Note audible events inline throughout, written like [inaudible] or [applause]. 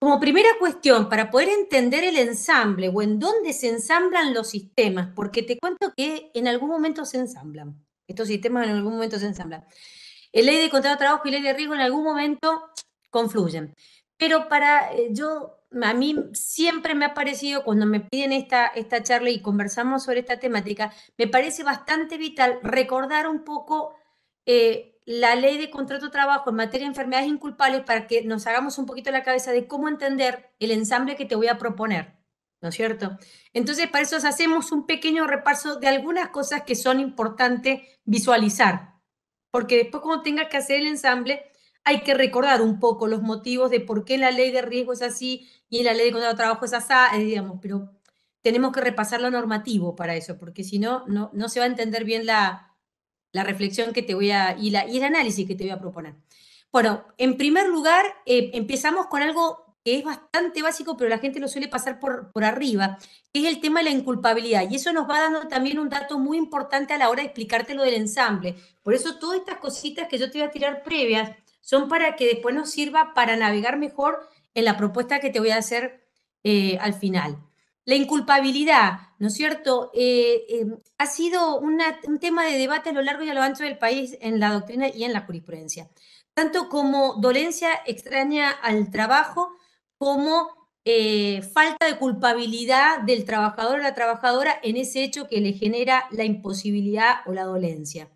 Como primera cuestión, para poder entender el ensamble o en dónde se ensamblan los sistemas, porque te cuento que en algún momento se ensamblan, estos sistemas en algún momento se ensamblan. El ley de contrato de trabajo y ley de riesgo en algún momento confluyen. Pero para eh, yo, a mí siempre me ha parecido, cuando me piden esta, esta charla y conversamos sobre esta temática, me parece bastante vital recordar un poco eh, la ley de contrato de trabajo en materia de enfermedades inculpables para que nos hagamos un poquito la cabeza de cómo entender el ensamble que te voy a proponer, ¿no es cierto? Entonces, para eso hacemos un pequeño repaso de algunas cosas que son importantes visualizar, porque después cuando tengas que hacer el ensamble, hay que recordar un poco los motivos de por qué la ley de riesgo es así y la ley de contrato de trabajo es así, eh, digamos, pero tenemos que repasar lo normativo para eso, porque si no, no se va a entender bien la, la reflexión que te voy a, y, el análisis que te voy a proponer. Bueno, en primer lugar, eh, empezamos con algo que es bastante básico, pero la gente lo suele pasar por, por arriba, que es el tema de la inculpabilidad. Y eso nos va dando también un dato muy importante a la hora de explicarte lo del ensamble. Por eso todas estas cositas que yo te voy a tirar previas son para que después nos sirva para navegar mejor en la propuesta que te voy a hacer eh, al final. La inculpabilidad, ¿no es cierto? Eh, eh, ha sido un tema de debate a lo largo y a lo ancho del país en la doctrina y en la jurisprudencia, tanto como dolencia extraña al trabajo como eh, falta de culpabilidad del trabajador o la trabajadora en ese hecho que le genera la imposibilidad o la dolencia.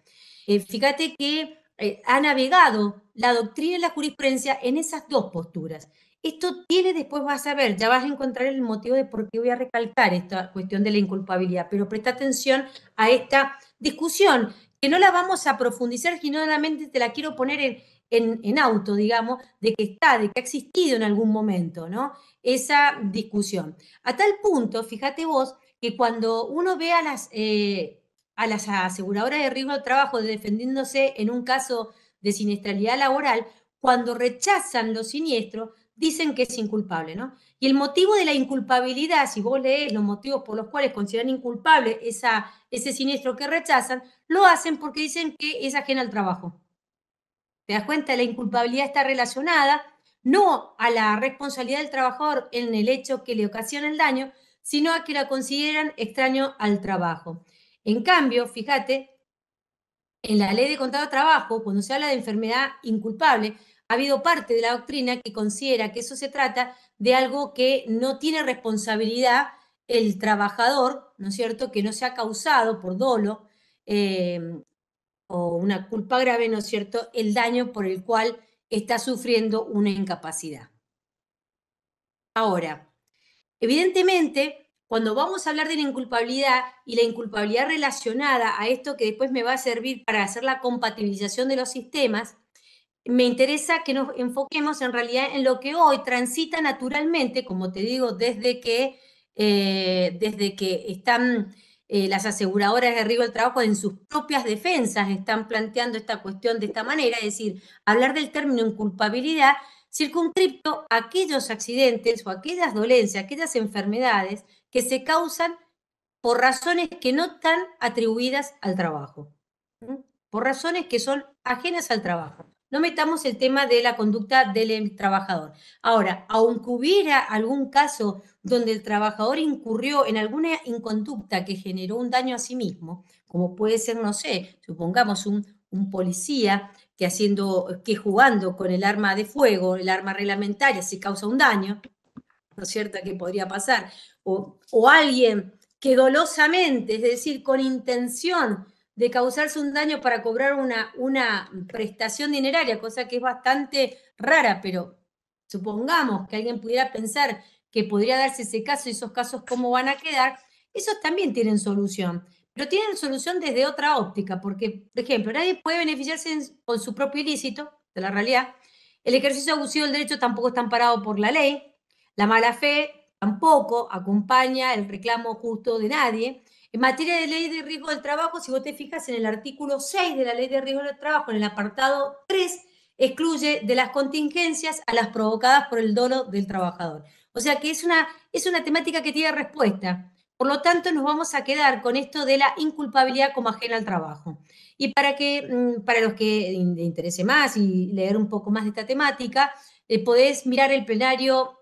fíjate que ha navegado la doctrina y la jurisprudencia en esas dos posturas. Esto tiene, después vas a ver, ya vas a encontrar el motivo de por qué voy a recalcar esta cuestión de la inculpabilidad, pero presta atención a esta discusión, que no la vamos a profundizar, sino solamente te la quiero poner en, auto, digamos, de que está, de que ha existido en algún momento, ¿no? Esa discusión. A tal punto, fíjate vos, que cuando uno ve a las, eh, a las aseguradoras de riesgo de trabajo defendiéndose en un caso de siniestralidad laboral, cuando rechazan los siniestros, dicen que es inculpable, ¿no? Y el motivo de la inculpabilidad, si vos lees los motivos por los cuales consideran inculpable esa, ese siniestro que rechazan, lo hacen porque dicen que es ajena al trabajo. ¿Te das cuenta? La inculpabilidad está relacionada no a la responsabilidad del trabajador en el hecho que le ocasiona el daño, sino a que la consideran extraño al trabajo. En cambio, fíjate, en la ley de contrato de trabajo, cuando se habla de enfermedad inculpable, ha habido parte de la doctrina que considera que eso se trata de algo que no tiene responsabilidad el trabajador, ¿no es cierto?, que no se ha causado por dolo eh, o una culpa grave, ¿no es cierto?, el daño por el cual está sufriendo una incapacidad. Ahora, evidentemente, cuando vamos a hablar de la inculpabilidad y la inculpabilidad relacionada a esto que después me va a servir para hacer la compatibilización de los sistemas, me interesa que nos enfoquemos en realidad en lo que hoy transita naturalmente, como te digo, desde que, eh, desde que están eh, las aseguradoras de riesgo del trabajo en sus propias defensas, están planteando esta cuestión de esta manera, es decir, hablar del término inculpabilidad circunscripto a aquellos accidentes o aquellas dolencias, aquellas enfermedades que se causan por razones que no están atribuidas al trabajo, por razones que son ajenas al trabajo no metamos el tema de la conducta del em, trabajador. Ahora, aunque hubiera algún caso donde el trabajador incurrió en alguna inconducta que generó un daño a sí mismo, como puede ser, no sé, supongamos un, policía que haciendo, que jugando con el arma de fuego, el arma reglamentaria, si causa un daño, ¿no es cierto?, que podría pasar, o, o alguien que dolosamente, es decir, con intención, de causarse un daño para cobrar una, una prestación dineraria, cosa que es bastante rara, pero supongamos que alguien pudiera pensar que podría darse ese caso y esos casos cómo van a quedar, esos también tienen solución, pero tienen solución desde otra óptica, porque, por ejemplo, nadie puede beneficiarse con su propio ilícito, de la realidad, el ejercicio abusivo del derecho tampoco está amparado por la ley, la mala fe tampoco acompaña el reclamo justo de nadie, en materia de ley de riesgo del trabajo, si vos te fijas en el artículo 6 de la ley de riesgo del trabajo, en el apartado 3, excluye de las contingencias a las provocadas por el dolo del trabajador. O sea que es una, es una temática que tiene respuesta. Por lo tanto, nos vamos a quedar con esto de la inculpabilidad como ajena al trabajo. Y para, que, mm, para los que interese más y leer un poco más de esta temática, eh, podés mirar el plenario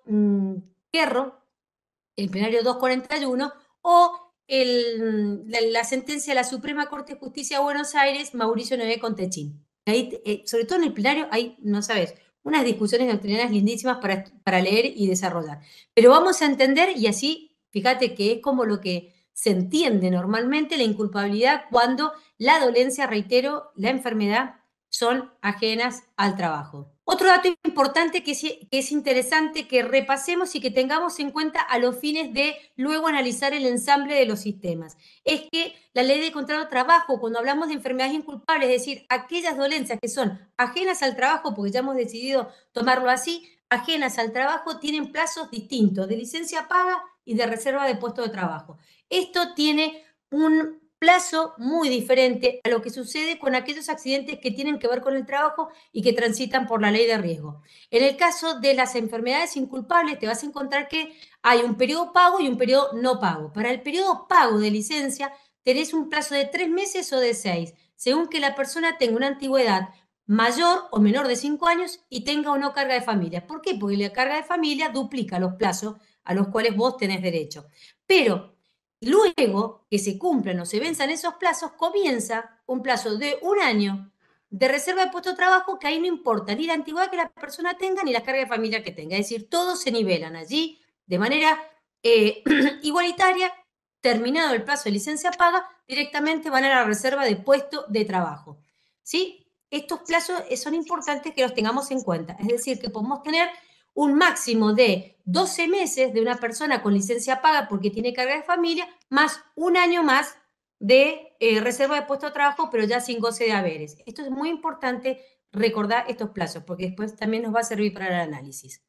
Hierro, mm, el plenario 241, o la, sentencia de la Suprema Corte de Justicia de Buenos Aires, Mauricio Noé Contechín. Ahí, eh, sobre todo en el plenario, hay, no sabes, unas discusiones doctrinales lindísimas para, para leer y desarrollar. Pero vamos a entender, y así, fíjate que es como lo que se entiende normalmente la inculpabilidad cuando la dolencia, reitero, la enfermedad son ajenas al trabajo. Otro dato importante que es, interesante que repasemos y que tengamos en cuenta a los fines de luego analizar el ensamble de los sistemas es que la ley de contrato de trabajo, cuando hablamos de enfermedades inculpables, es decir, aquellas dolencias que son ajenas al trabajo, porque ya hemos decidido tomarlo así, ajenas al trabajo, tienen plazos distintos de licencia paga y de reserva de puesto de trabajo. Esto tiene un plazo muy diferente a lo que sucede con aquellos accidentes que tienen que ver con el trabajo y que transitan por la ley de riesgo. En el caso de las enfermedades inculpables, te vas a encontrar que hay un periodo pago y un periodo no pago. Para el periodo pago de licencia, tenés un plazo de tres meses o de seis, según que la persona tenga una antigüedad mayor o menor de cinco años y tenga o no carga de familia. ¿Por qué? Porque la carga de familia duplica los plazos a los cuales vos tenés derecho. Pero luego que se cumplan o se venzan esos plazos, comienza un plazo de un año de reserva de puesto de trabajo que ahí no importa ni la antigüedad que la persona tenga ni las cargas familia que tenga. Es decir, todos se nivelan allí de manera eh, [clears throat] igualitaria. Terminado el plazo de licencia paga, directamente van a la reserva de puesto de trabajo. ¿Sí? Estos plazos son importantes que los tengamos en cuenta. Es decir, que podemos tener un máximo de 12 meses de una persona con licencia paga porque tiene carga de familia, más un año más de eh, reserva de puesto de trabajo, pero ya sin goce de haberes. Esto es muy importante recordar estos plazos, porque después también nos va a servir para el análisis.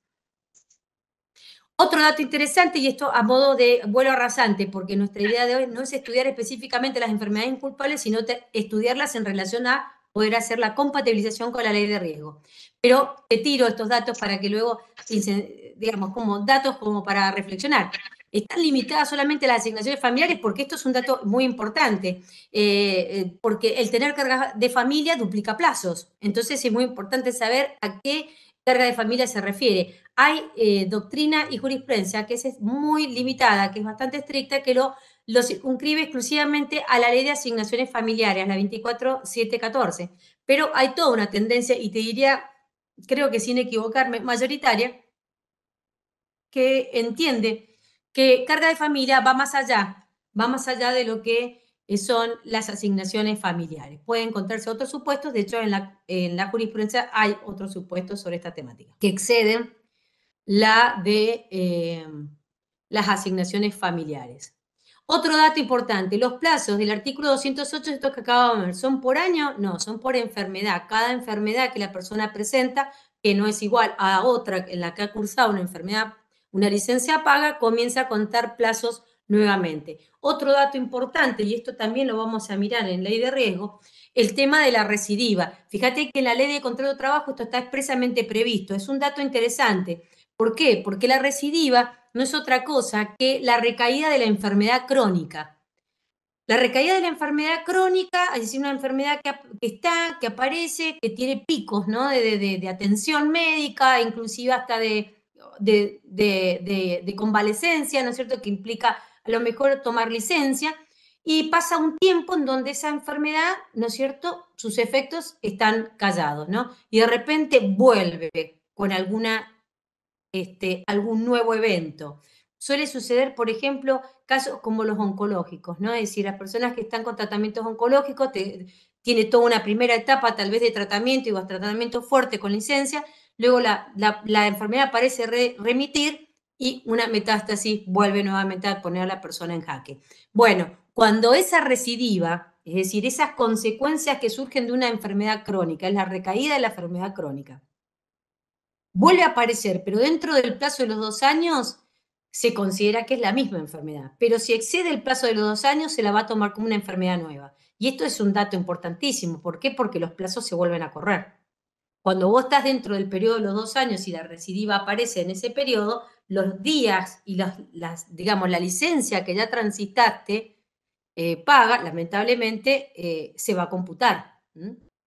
Otro dato interesante, y esto a modo de vuelo arrasante, porque nuestra idea de hoy no es estudiar específicamente las enfermedades inculpables, sino estudiarlas en relación a poder hacer la compatibilización con la ley de riesgo. Pero te tiro estos datos para que luego, digamos, como datos como para reflexionar. Están limitadas solamente las asignaciones familiares porque esto es un dato muy importante, eh, eh, porque el tener carga de familia duplica plazos. Entonces es muy importante saber a qué carga de familia se refiere. Hay eh, doctrina y jurisprudencia que es muy limitada, que es bastante estricta, que lo lo circunscribe exclusivamente a la ley de asignaciones familiares, la 24714. Pero hay toda una tendencia, y te diría, creo que sin equivocarme, mayoritaria, que entiende que carga de familia va más allá, va más allá de lo que eh, son las asignaciones familiares. Pueden encontrarse otros supuestos, de hecho en la, jurisprudencia hay otros supuestos sobre esta temática, que exceden la de eh, las asignaciones familiares. Otro dato importante, los plazos del artículo 208, estos que acabamos de ver, ¿son por año? No, son por enfermedad. Cada enfermedad que la persona presenta, que no es igual a otra en la que ha cursado una enfermedad, una licencia paga, comienza a contar plazos nuevamente. Otro dato importante, y esto también lo vamos a mirar en ley de riesgo, el tema de la recidiva. Fíjate que en la ley de contrato de trabajo esto está expresamente previsto. Es un dato interesante. ¿Por qué? Porque la recidiva no es otra cosa que la recaída de la enfermedad crónica. La recaída de la enfermedad crónica, es decir, una enfermedad que, está, que aparece, que tiene picos ¿no? de, de, atención médica, inclusive hasta de, de convalecencia, ¿no es cierto?, que implica a lo mejor tomar licencia, y pasa un tiempo en donde esa enfermedad, ¿no es cierto?, sus efectos están callados, ¿no? Y de repente vuelve con alguna este, algún nuevo evento. Suele suceder, por ejemplo, casos como los oncológicos, ¿no? Es decir, las personas que están con tratamientos oncológicos tiene toda una primera etapa tal vez de tratamiento y tratamiento fuerte con licencia, luego la, enfermedad parece remitir y una metástasis vuelve nuevamente a poner a la persona en jaque. Bueno, cuando esa recidiva, es decir, esas consecuencias que surgen de una enfermedad crónica, es la recaída de la enfermedad crónica, vuelve a aparecer, pero dentro del plazo de los dos años se considera que es la misma enfermedad. Pero si excede el plazo de los dos años, se la va a tomar como una enfermedad nueva. Y esto es un dato importantísimo. ¿Por qué? Porque los plazos se vuelven a correr. Cuando vos estás dentro del periodo de los dos años y la recidiva aparece en ese periodo, los días y las, digamos, la licencia que ya transitaste eh, paga, lamentablemente, eh, se va a computar.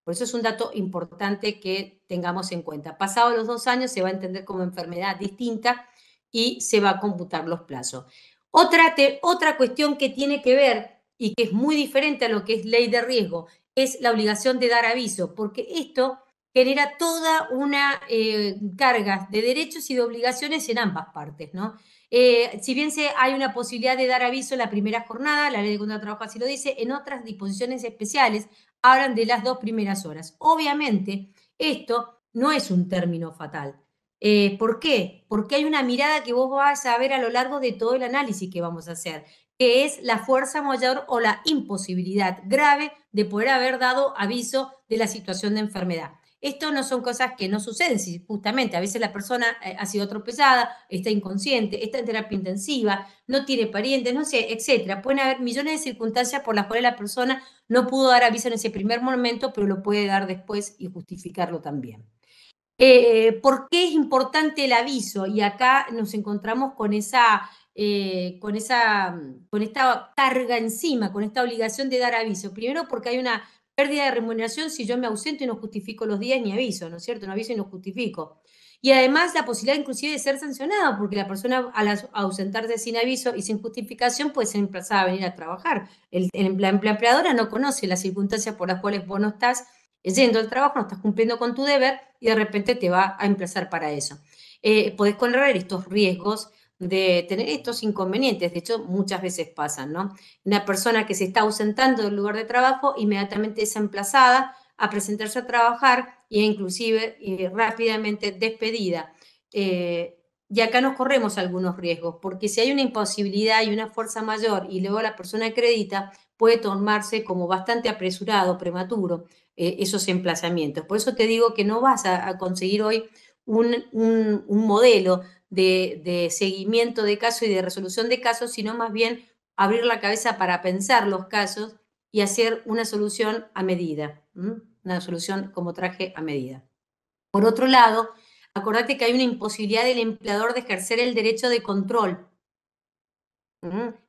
Por pues, eso es un dato importante que tengamos en cuenta. Pasados los dos años se va a entender como enfermedad distinta y se va a computar los plazos. Otra, otra cuestión que tiene que ver y que es muy diferente a lo que es ley de riesgo es la obligación de dar aviso, porque esto genera toda una eh, carga de derechos y de obligaciones en ambas partes, ¿no? Eh, si bien se, hay una posibilidad de dar aviso en la primera jornada, la ley de contrato de trabajo así lo dice, en otras disposiciones especiales hablan de las dos primeras horas. Obviamente, esto no es un término fatal. Eh, ¿Por qué? Porque hay una mirada que vos vas a ver a lo largo de todo el análisis que vamos a hacer, que es la fuerza mayor o la imposibilidad grave de poder haber dado aviso de la situación de enfermedad. Esto no son cosas que no suceden, si justamente a veces la persona eh, ha sido atropellada, está inconsciente, está en terapia intensiva, no tiene parientes, no sé, etcétera. Pueden haber millones de circunstancias por las cuales la persona no pudo dar aviso en ese primer momento, pero lo puede dar después y justificarlo también. Eh, ¿Por qué es importante el aviso? Y acá nos encontramos con esa, eh, con esa, con esta carga encima, con esta obligación de dar aviso. Primero porque hay una pérdida de remuneración si yo me ausento y no justifico los días ni aviso, ¿no es cierto? No aviso y no justifico. Y además la posibilidad inclusive de ser sancionado, porque la persona al ausentarse sin aviso y sin justificación puede ser emplazada a venir a trabajar. El, la empleadora no conoce las circunstancias por las cuales vos no estás yendo al trabajo, no estás cumpliendo con tu deber y de repente te va a emplazar para eso. Eh, podés correr estos riesgos de tener estos inconvenientes. De hecho, muchas veces pasan, ¿no? Una persona que se está ausentando del lugar de trabajo inmediatamente es emplazada a presentarse a trabajar e inclusive eh, rápidamente despedida. Eh, y acá nos corremos algunos riesgos, porque si hay una imposibilidad y una fuerza mayor y luego la persona acredita, puede tomarse como bastante apresurado, prematuro, eh, esos emplazamientos. Por eso te digo que no vas a, conseguir hoy un, un, un, modelo de, seguimiento de casos y de resolución de casos, sino más bien abrir la cabeza para pensar los casos y hacer una solución a medida, una solución como traje a medida. Por otro lado, acordate que hay una imposibilidad del empleador de ejercer el derecho de control.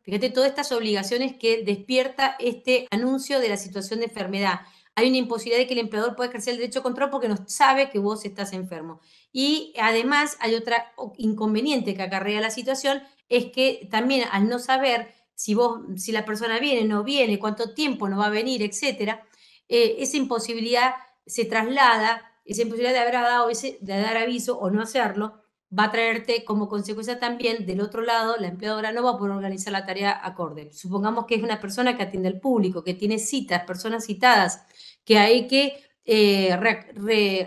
Fíjate todas estas obligaciones que despierta este anuncio de la situación de enfermedad hay una imposibilidad de que el empleador pueda ejercer el derecho a control porque no sabe que vos estás enfermo. Y además hay otro inconveniente que acarrea la situación, es que también al no saber si, vos, si la persona viene, no viene, cuánto tiempo no va a venir, etcétera, eh, esa imposibilidad se traslada, esa imposibilidad de haber dado de dar aviso o no hacerlo, va a traerte como consecuencia también, del otro lado, la empleadora no va a poder organizar la tarea acorde. Supongamos que es una persona que atiende al público, que tiene citas, personas citadas, que hay que eh,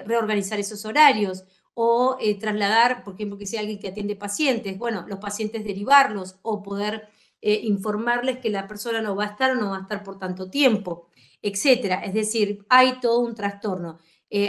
reorganizar esos horarios o eh, trasladar, por ejemplo, que sea alguien que atiende pacientes, bueno, los pacientes derivarlos o poder eh, informarles que la persona no va a estar o no va a estar por tanto tiempo, etcétera. Es decir, hay todo un trastorno.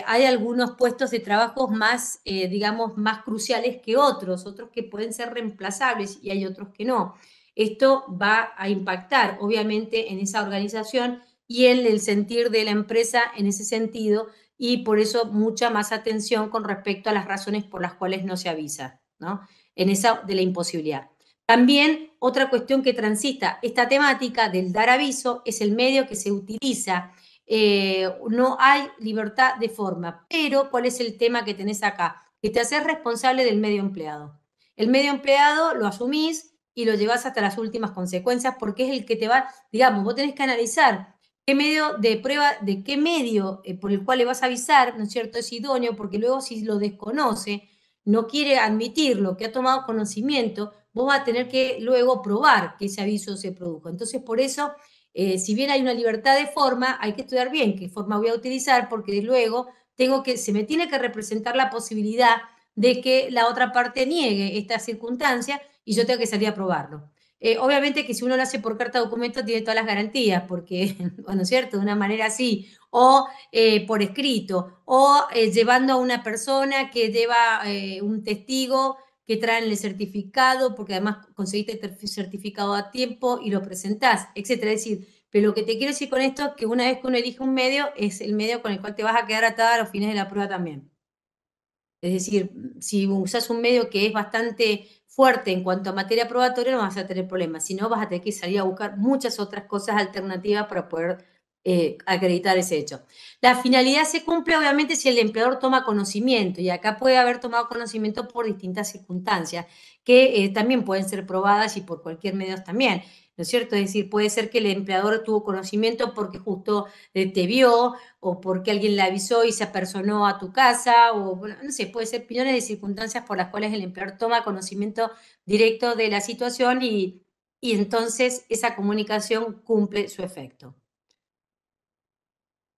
hay algunos puestos de trabajo más, digamos, más cruciales que otros, otros que pueden ser reemplazables y hay otros que no. Esto va a impactar, obviamente, en esa organización y el sentir de la empresa en ese sentido y por eso mucha más atención con respecto a las razones por las cuales no se avisa, ¿no? En esa de la imposibilidad. También otra cuestión que transita esta temática del dar aviso es el medio que se utiliza. Eh, no hay libertad de forma, pero ¿cuál es el tema que tenés acá? Que te haces responsable del medio empleado. El medio empleado lo asumís y lo llevas hasta las últimas consecuencias porque es el que te va, digamos, vos tenés que analizar qué medio de prueba, de qué medio eh, por el cual le vas a avisar, ¿no es cierto?, es idóneo, porque luego si lo desconoce, no quiere admitirlo, que ha tomado conocimiento, vos vas a tener que luego probar que ese aviso se produjo. Entonces, por eso, eh, si bien hay una libertad de forma, hay que estudiar bien qué forma voy a utilizar, porque luego tengo que, se me tiene que representar la posibilidad de que la otra parte niegue esta circunstancia y yo tengo que salir a probarlo. Eh, obviamente que si uno lo hace por carta documento tiene todas las garantías, porque, [laughs] bueno, cierto, de una manera así, o eh, por escrito, o eh, llevando a una persona que lleva un testigo que traen el certificado, porque además conseguiste el certificado a tiempo y lo presentás, etc. Es decir, pero lo que te quiero decir con esto es que una vez que uno elige un medio, es el medio con el cual te vas a quedar atada a los fines de la prueba también. Es decir, si usas un medio que es bastante fuerte en cuanto a materia probatoria, no vas a tener problemas, sino vas a tener que salir a buscar muchas otras cosas alternativas para poder eh, acreditar ese hecho. La finalidad se cumple obviamente si el empleador toma conocimiento, y acá puede haber tomado conocimiento por distintas circunstancias, que eh, también pueden ser probadas y por cualquier medio también es cierto? Es decir, puede ser que el empleador tuvo conocimiento porque justo eh, te vio o porque alguien le avisó y se apersonó a tu casa o, no sé, puede ser millones de circunstancias por las cuales el empleador toma conocimiento directo de la situación y, y entonces esa comunicación cumple su efecto.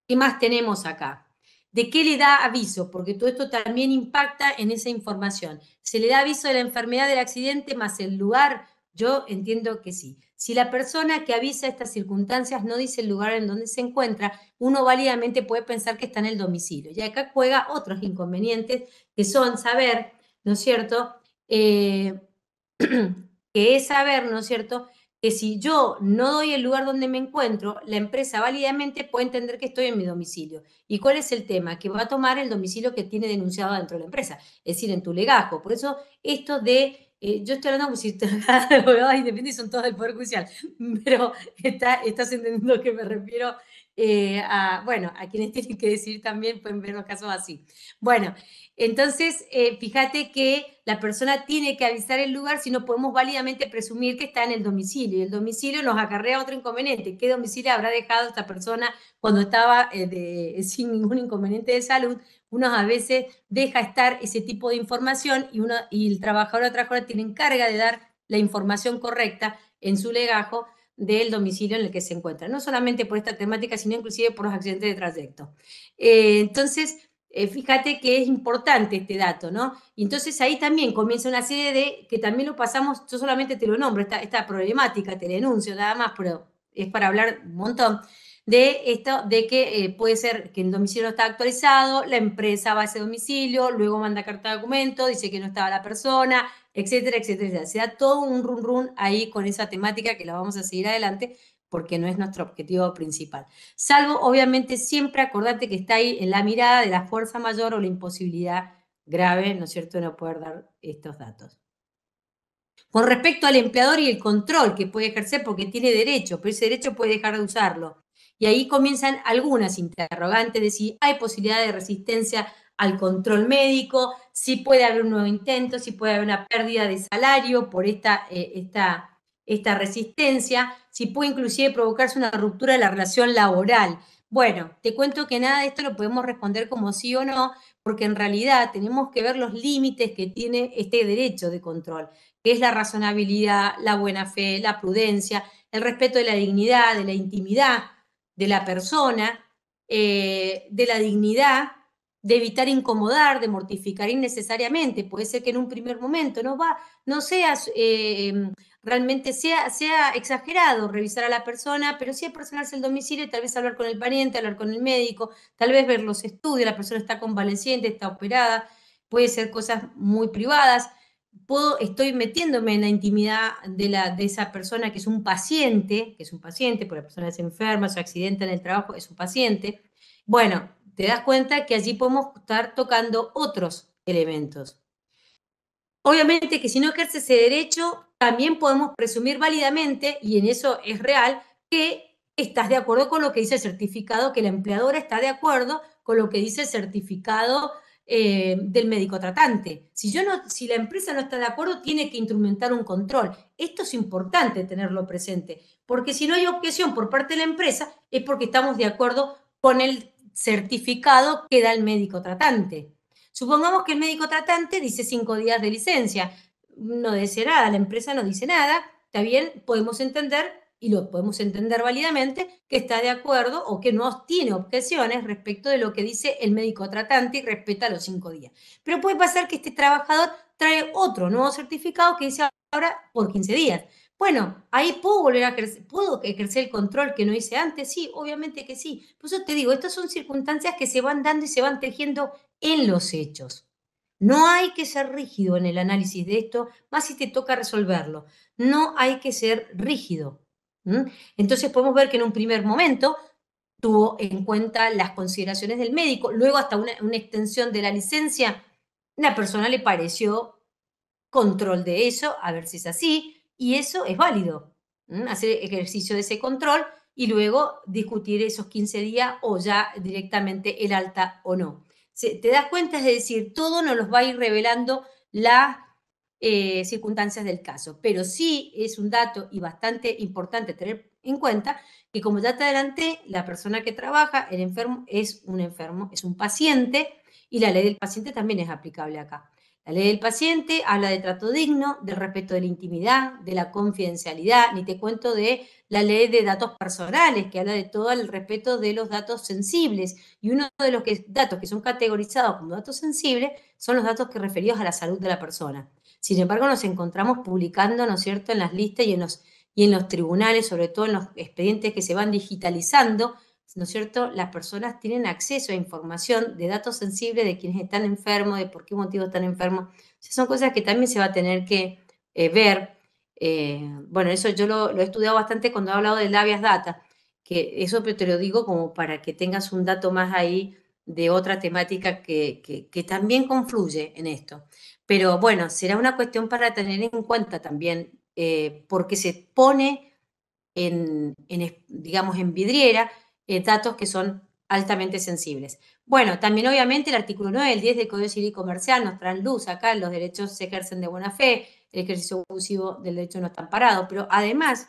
¿Qué más tenemos acá? ¿De qué le da aviso? Porque todo esto también impacta en esa información. Se le da aviso de la enfermedad del accidente más el lugar yo entiendo que sí. Si la persona que avisa estas circunstancias no dice el lugar en donde se encuentra, uno válidamente puede pensar que está en el domicilio. Y acá juega otros inconvenientes que son saber, ¿no es cierto? Eh, [clears throat] que es saber, ¿no es cierto? Que si yo no doy el lugar donde me encuentro, la empresa válidamente puede entender que estoy en mi domicilio. ¿Y cuál es el tema? Que va a tomar el domicilio que tiene denunciado dentro de la empresa, es decir, en tu legajo. Por eso esto de eh, yo estoy hablando si [laughs] abogados independientes son todos del Poder Judicial, pero está, estás entendiendo que me refiero eh, a, bueno, a quienes [laughs] tienen que decir también pueden ver los casos así. Bueno, entonces, eh, fíjate que la persona tiene que avisar el lugar si no podemos válidamente presumir que está en el domicilio. Y el domicilio nos acarrea otro inconveniente. ¿Qué domicilio habrá dejado esta persona cuando estaba eh, [laughs] sin ningún inconveniente de salud? Uno a veces deja estar ese tipo de información y, uno, y el trabajador o trabajadora tiene encarga de dar la información correcta en su legajo del domicilio en el que se encuentra, no solamente por esta temática, sino inclusive por los accidentes de trayecto. Eh, entonces, eh, fíjate que es importante este dato, ¿no? entonces ahí también comienza una serie de, que también lo pasamos, yo solamente te lo nombro, esta, esta problemática, te la enuncio nada más, pero es para hablar un montón, de esto, de que eh, puede ser que el domicilio no está actualizado, la empresa va a ese domicilio, luego manda carta de documento, dice que no estaba la persona, etcétera, etcétera. Se da todo un run run ahí con esa temática que la vamos a seguir adelante porque no es nuestro objetivo principal. Salvo, obviamente, siempre acordate que está ahí en la mirada de la fuerza mayor o la imposibilidad grave, ¿no es cierto?, de no poder dar estos datos. Con respecto al empleador y el control que puede ejercer, porque tiene derecho, pero ese derecho puede dejar de usarlo. Y ahí comienzan algunas interrogantes de si hay posibilidad de resistencia al control médico, si puede haber un nuevo intento, si puede haber una pérdida de salario por esta, eh, esta, esta resistencia, si puede inclusive provocarse una ruptura de la relación laboral. Bueno, te cuento que nada de esto lo podemos responder como sí o no, porque en realidad tenemos que ver los límites que tiene este derecho de control, que es la razonabilidad, la buena fe, la prudencia, el respeto de la dignidad, de la intimidad de la persona, eh, de la dignidad de evitar incomodar, de mortificar innecesariamente. Puede ser que en un primer momento no va, no seas eh, em, realmente sea, sea exagerado revisar a la persona, pero sí personarse el domicilio, tal vez hablar con el pariente, hablar con el médico, tal vez ver los estudios, la persona está convaleciente, está operada, puede ser cosas muy privadas. estoy metiéndome en la intimidad de, la, de esa persona que es un paciente, que es un paciente, porque la persona es enferma, se accidenta en el trabajo, es un paciente. Bueno, te das cuenta que allí podemos estar tocando otros elementos. Obviamente que si no ejerce ese derecho, también podemos presumir válidamente, y en eso es real, que estás de acuerdo con lo que dice el certificado, que la empleadora está de acuerdo con lo que dice el certificado eh, del médico tratante. Si, yo no, si la empresa no está de acuerdo, tiene que instrumentar un control. Esto es importante tenerlo presente, porque si no hay objeción por parte de la empresa, es porque estamos de acuerdo con el certificado que da el médico tratante. Supongamos que el médico tratante dice cinco días de licencia, no dice nada, la empresa no dice nada, está bien, podemos entender y lo podemos entender válidamente que está de acuerdo o que no tiene objeciones respecto de lo que dice el médico tratante y respeta los cinco días. Pero puede pasar que este trabajador trae otro nuevo certificado que dice ahora por 15 días. Bueno, ahí puedo ejercer el control que no hice antes, sí, obviamente que sí. Por eso te digo, estas son circunstancias que se van dando y se van tejiendo en los hechos. No hay que ser rígido en el análisis de esto, más si te toca resolverlo. No hay que ser rígido. Entonces podemos ver que en un primer momento tuvo en cuenta las consideraciones del médico, luego hasta una, una extensión de la licencia, la persona le pareció control de eso, a ver si es así, y eso es válido, hacer ejercicio de ese control y luego discutir esos 15 días o ya directamente el alta o no. te das cuenta, es decir, todo nos los va a ir revelando las eh, circunstancias del caso, pero sí es un dato y bastante importante tener en cuenta que como ya te adelanté, la persona que trabaja, el enfermo, es un enfermo, es un paciente y la ley del paciente también es aplicable acá. La ley del paciente habla de trato digno, de respeto de la intimidad, de la confidencialidad, ni te cuento de la ley de datos personales, que habla de todo el respeto de los datos sensibles. Y uno de los que, datos que son categorizados como datos sensibles son los datos que referidos a la salud de la persona. Sin embargo, nos encontramos publicando, ¿no es cierto?, en las listas y en los, y en los tribunales, sobre todo en los expedientes que se van digitalizando, ¿no es cierto? Las personas tienen acceso a información de datos sensibles de quienes están enfermos, de por qué motivo están enfermos. son cosas que también se va a tener que eh, ver. Eh, bueno, eso yo lo, he estudiado bastante cuando he hablado de Labias Data, que eso te lo digo como para que tengas un dato más ahí de otra temática que, que, también confluye en esto. Pero bueno, será una cuestión para tener en cuenta también, eh, porque se pone en, digamos, en vidriera eh, datos que son altamente sensibles. Bueno, también obviamente el artículo 9 el 10 del Código Civil y Comercial nos traen luz acá, los derechos se ejercen de buena fe, el ejercicio abusivo del derecho no está amparado, pero además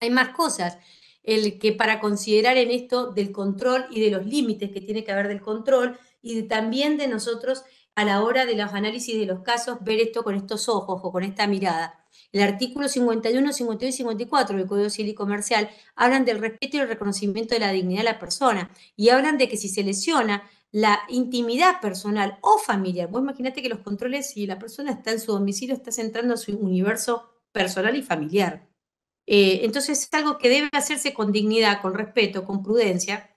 hay más cosas el que para considerar en esto del control y de los límites que tiene que haber del control y también de nosotros a la hora de los análisis de los casos, ver esto con estos ojos o con esta mirada. El artículo 51, 52 y 54 del Código Civil y Comercial hablan del respeto y el reconocimiento de la dignidad de la persona y hablan de que si se lesiona la intimidad personal o familiar, vos imagínate que los controles si la persona está en su domicilio, está centrando a su universo personal y familiar. Eh, entonces es algo que debe hacerse con dignidad, con respeto, con prudencia,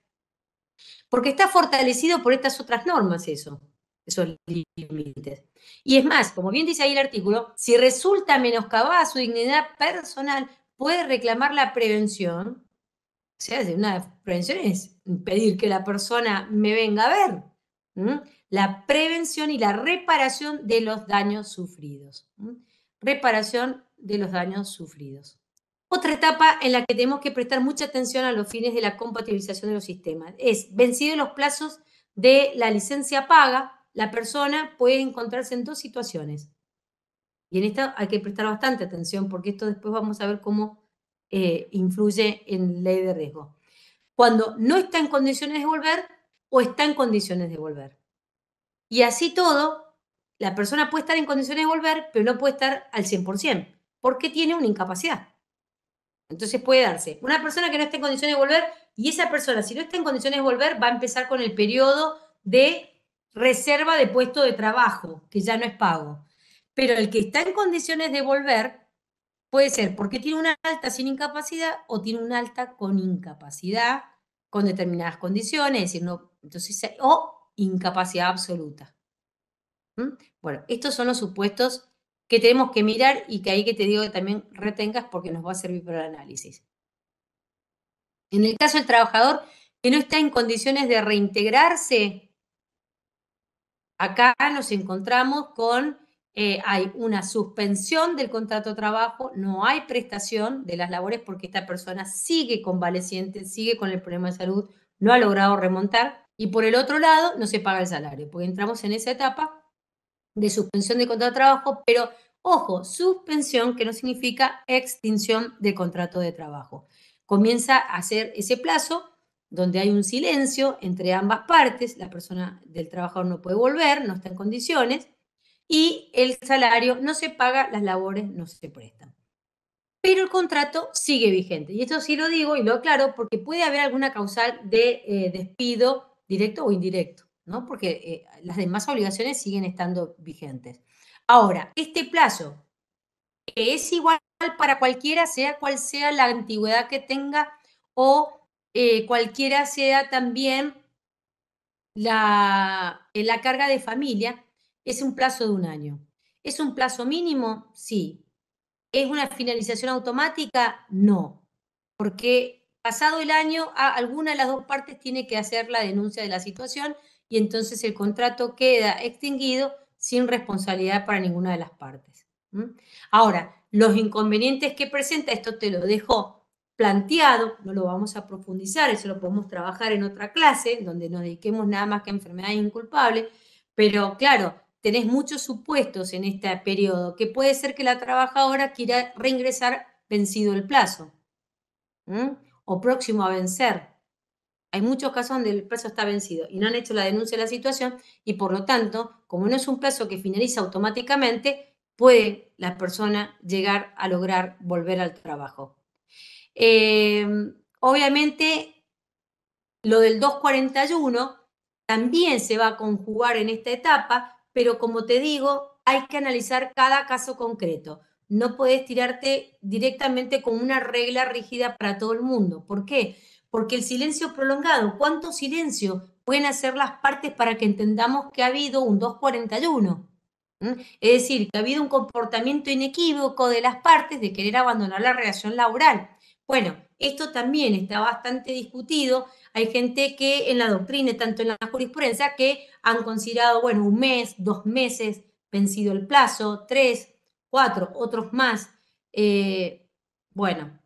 porque está fortalecido por estas otras normas eso esos límites. Y es más, como bien dice ahí el artículo, si resulta menoscabada su dignidad personal, puede reclamar la prevención. O sea, una prevención es impedir que la persona me venga a ver. La prevención y la reparación de los daños sufridos. Reparación de los daños sufridos. Otra etapa en la que tenemos que prestar mucha atención a los fines de la compatibilización de los sistemas es vencido los plazos de la licencia paga, la persona puede encontrarse en dos situaciones. Y en esta hay que prestar bastante atención porque esto después vamos a ver cómo eh, influye en ley de riesgo. Cuando no está en condiciones de volver o está en condiciones de volver. Y así todo, la persona puede estar en condiciones de volver, pero no puede estar al 100%, porque tiene una incapacidad. Entonces puede darse una persona que no está en condiciones de volver y esa persona, si no está en condiciones de volver, va a empezar con el periodo de reserva de puesto de trabajo, que ya no es pago. Pero el que está en condiciones de volver puede ser porque tiene una alta sin incapacidad o tiene una alta con incapacidad, con determinadas condiciones, es entonces, o incapacidad absoluta. ¿Mm? Bueno, estos son los supuestos que tenemos que mirar y que ahí que te digo que también retengas porque nos va a servir para el análisis. En el caso del trabajador que no está en condiciones de reintegrarse, Acá nos encontramos con, eh, hay una suspensión del contrato de trabajo, no hay prestación de las labores porque esta persona sigue convaleciente, sigue con el problema de salud, no ha logrado remontar. Y por el otro lado, no se paga el salario, porque entramos en esa etapa de suspensión de contrato de trabajo, pero ojo, suspensión que no significa extinción del contrato de trabajo. Comienza a hacer ese plazo donde hay un silencio entre ambas partes, la persona del trabajador no puede volver, no está en condiciones, y el salario no se paga, las labores no se prestan. Pero el contrato sigue vigente. Y esto sí lo digo y lo aclaro porque puede haber alguna causal de eh, despido directo o indirecto, ¿no? Porque eh, las demás obligaciones siguen estando vigentes. Ahora, este plazo que es igual para cualquiera, sea cual sea la antigüedad que tenga o eh, cualquiera sea también la, eh, la carga de familia, es un plazo de un año. ¿Es un plazo mínimo? Sí. ¿Es una finalización automática? No. Porque pasado el año, alguna de las dos partes tiene que hacer la denuncia de la situación y entonces el contrato queda extinguido sin responsabilidad para ninguna de las partes. Ahora, los inconvenientes que presenta, esto te lo dejo planteado, no lo vamos a profundizar, eso lo podemos trabajar en otra clase, donde nos dediquemos nada más que a enfermedades inculpables, pero claro, tenés muchos supuestos en este periodo, que puede ser que la trabajadora quiera reingresar vencido el plazo o próximo a vencer. Hay muchos casos donde el plazo está vencido y no han hecho la denuncia de la situación y por lo tanto, como no es un plazo que finaliza automáticamente, puede la persona llegar a lograr volver al trabajo. Eh, obviamente, lo del 241 también se va a conjugar en esta etapa, pero como te digo, hay que analizar cada caso concreto. No puedes tirarte directamente con una regla rígida para todo el mundo. ¿Por qué? Porque el silencio prolongado, ¿cuánto silencio pueden hacer las partes para que entendamos que ha habido un 241? ¿Mm? Es decir, que ha habido un comportamiento inequívoco de las partes de querer abandonar la relación laboral. Bueno, esto también está bastante discutido. Hay gente que en la doctrina, tanto en la jurisprudencia, que han considerado, bueno, un mes, dos meses, vencido el plazo, tres, cuatro, otros más. Eh, bueno,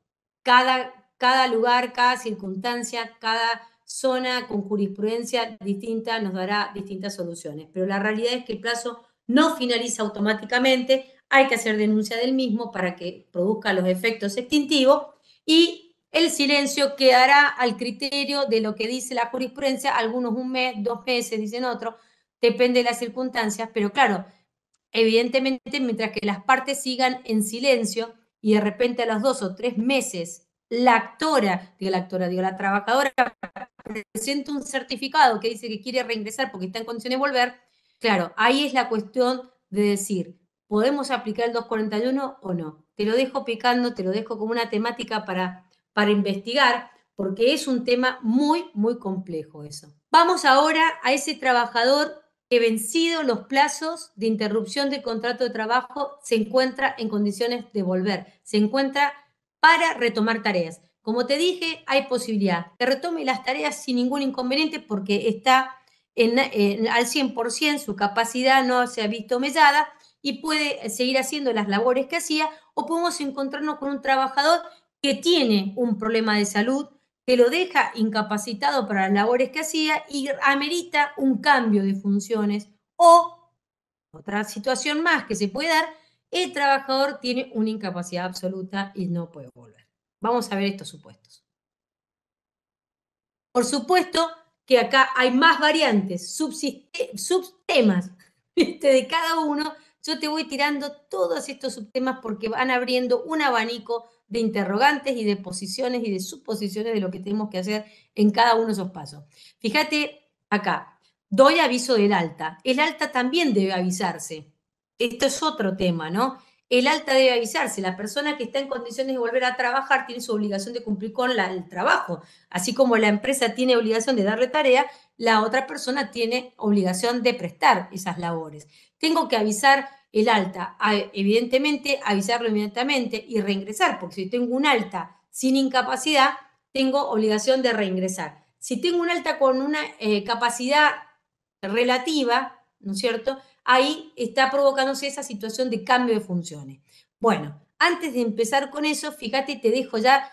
cada, cada lugar, cada circunstancia, cada zona con jurisprudencia distinta nos dará distintas soluciones. Pero la realidad es que el plazo no finaliza automáticamente, hay que hacer denuncia del mismo para que produzca los efectos extintivos y el silencio quedará al criterio de lo que dice la jurisprudencia, algunos un mes, dos meses, dicen otros, depende de las circunstancias, pero claro, evidentemente mientras que las partes sigan en silencio y de repente a los dos o tres meses la actora, digo la actora, digo la trabajadora, presenta un certificado que dice que quiere reingresar porque está en condiciones de volver, claro, ahí es la cuestión de decir, ¿Podemos aplicar el 241 o no? Te lo dejo picando, te lo dejo como una temática para, para investigar, porque es un tema muy, muy complejo eso. Vamos ahora a ese trabajador que vencido los plazos de interrupción del contrato de trabajo se encuentra en condiciones de volver, se encuentra para retomar tareas. Como te dije, hay posibilidad que retome las tareas sin ningún inconveniente porque está eh, al 100%, su capacidad no se ha visto mellada y puede eh, seguir haciendo las labores que hacía, o podemos encontrarnos con un trabajador que tiene un problema de salud, que lo deja incapacitado para las labores que hacía y amerita un cambio de funciones. O, otra situación más que se puede dar, el trabajador tiene una incapacidad absoluta y no puede volver. Vamos a ver estos supuestos. Por supuesto que acá hay más variantes, subtemas [laughs] de cada uno yo te voy tirando todos estos subtemas porque van abriendo un abanico de interrogantes y de posiciones y de suposiciones de lo que tenemos que hacer en cada uno de esos pasos. Fíjate acá, doy aviso del alta. El alta también debe avisarse. Esto es otro tema, ¿no? El alta debe avisarse. La persona que está en condiciones de volver a trabajar tiene su obligación de cumplir con el trabajo. Así como la empresa tiene obligación de darle tarea, la otra persona tiene obligación de prestar esas labores tengo que avisar el alta, evidentemente avisarlo inmediatamente y reingresar, porque si tengo un alta sin incapacidad, tengo obligación de reingresar. Si tengo un alta con una eh, capacidad relativa, ¿no es cierto? Ahí está provocándose esa situación de cambio de funciones. Bueno, antes de empezar con eso, fíjate, te dejo ya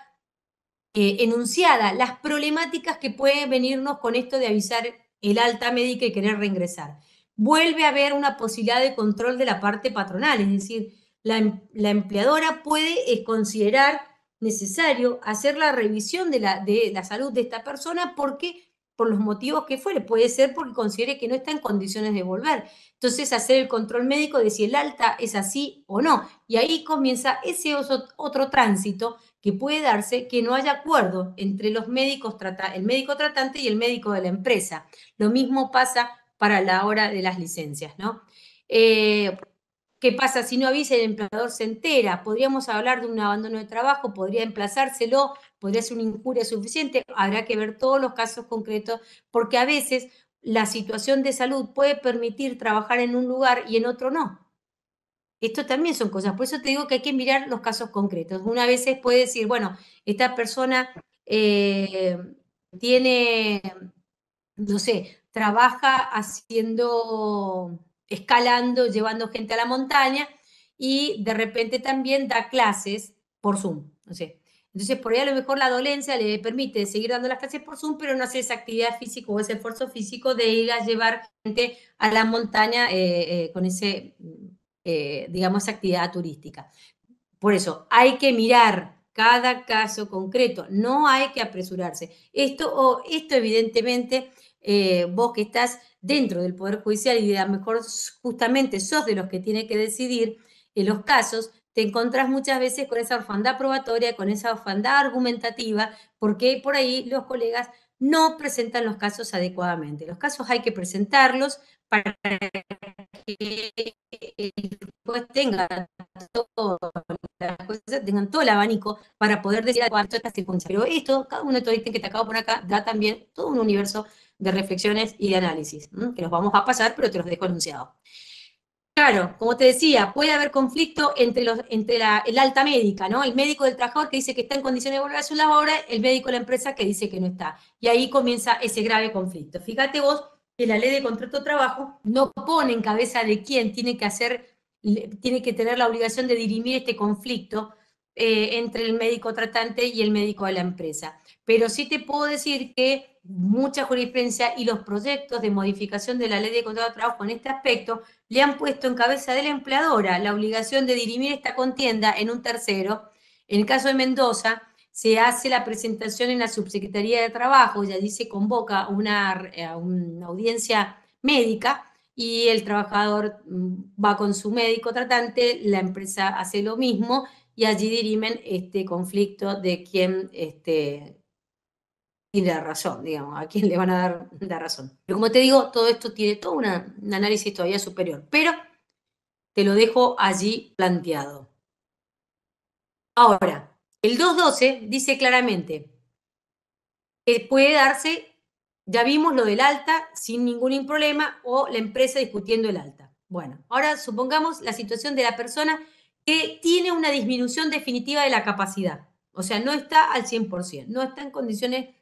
eh, enunciada las problemáticas que pueden venirnos con esto de avisar el alta médica y querer reingresar vuelve a haber una posibilidad de control de la parte patronal, es decir, la, em-, empleadora puede eh, considerar necesario hacer la revisión de la, de la salud de esta persona porque por los motivos que fuere, puede ser porque considere que no está en condiciones de volver. Entonces, hacer el control médico de si el alta es así o no. Y ahí comienza ese otro tránsito que puede darse que no haya acuerdo entre los médicos, el médico tratante y el médico de la empresa. Lo mismo pasa para la hora de las licencias, ¿no? Eh, ¿Qué pasa? Si no avisa, el empleador se entera. Podríamos hablar de un abandono de trabajo, podría emplazárselo, podría ser una injuria suficiente. Habrá que ver todos los casos concretos, porque a veces la situación de salud puede permitir trabajar en un lugar y en otro no. Esto también son cosas, por eso te digo que hay que mirar los casos concretos. Una vez puede decir, bueno, esta persona eh, tiene, no sé, trabaja haciendo, escalando, llevando gente a la montaña y de repente también da clases por Zoom. No sé. Entonces, por ahí a lo mejor la dolencia le permite seguir dando las clases por Zoom, pero no hace esa actividad física o ese esfuerzo físico de ir a llevar gente a la montaña eh, eh, con ese, eh, digamos, actividad turística. Por eso, hay que mirar cada caso concreto, no hay que apresurarse. Esto, o esto evidentemente, eh, vos que estás dentro del Poder Judicial y a lo mejor justamente sos de los que tiene que decidir en los casos, te encontrás muchas veces con esa orfandad probatoria, con esa orfandad argumentativa, porque por ahí los colegas no presentan los casos adecuadamente. Los casos hay que presentarlos para que el juez tenga todo, tengan todo el abanico para poder decir cuánto estas circunstancia. Pero esto, cada uno de estos ítems que te acabo de poner acá, da también todo un universo de reflexiones y de análisis, que los vamos a pasar, pero te los dejo anunciados. Claro, como te decía, puede haber conflicto entre, los, entre la, el alta médica, ¿no? El médico del trabajador que dice que está en condiciones de volver a su labor, el médico de la empresa que dice que no está. Y ahí comienza ese grave conflicto. Fíjate vos que la ley de contrato de trabajo no pone en cabeza de quién tiene que hacer tiene que tener la obligación de dirimir este conflicto eh, entre el médico tratante y el médico de la empresa. Pero sí te puedo decir que mucha jurisprudencia y los proyectos de modificación de la ley de contrato de trabajo en este aspecto le han puesto en cabeza de la empleadora la obligación de dirimir esta contienda en un tercero. En el caso de Mendoza, se hace la presentación en la Subsecretaría de Trabajo y allí se convoca eh, una audiencia médica y el trabajador mm, va con su médico tratante, la empresa hace lo mismo y allí dirimen este conflicto de quién este, tiene la razón, digamos, a quién le van a dar la razón. Pero como te digo, todo esto tiene todo un análisis todavía superior, pero te lo dejo allí planteado. Ahora, el 2.12 dice claramente que puede darse ya vimos lo del alta sin ningún problema o la empresa discutiendo el alta. Bueno, ahora supongamos la situación de la persona que tiene una disminución definitiva de la capacidad. O sea, no está al 100%, no está en condiciones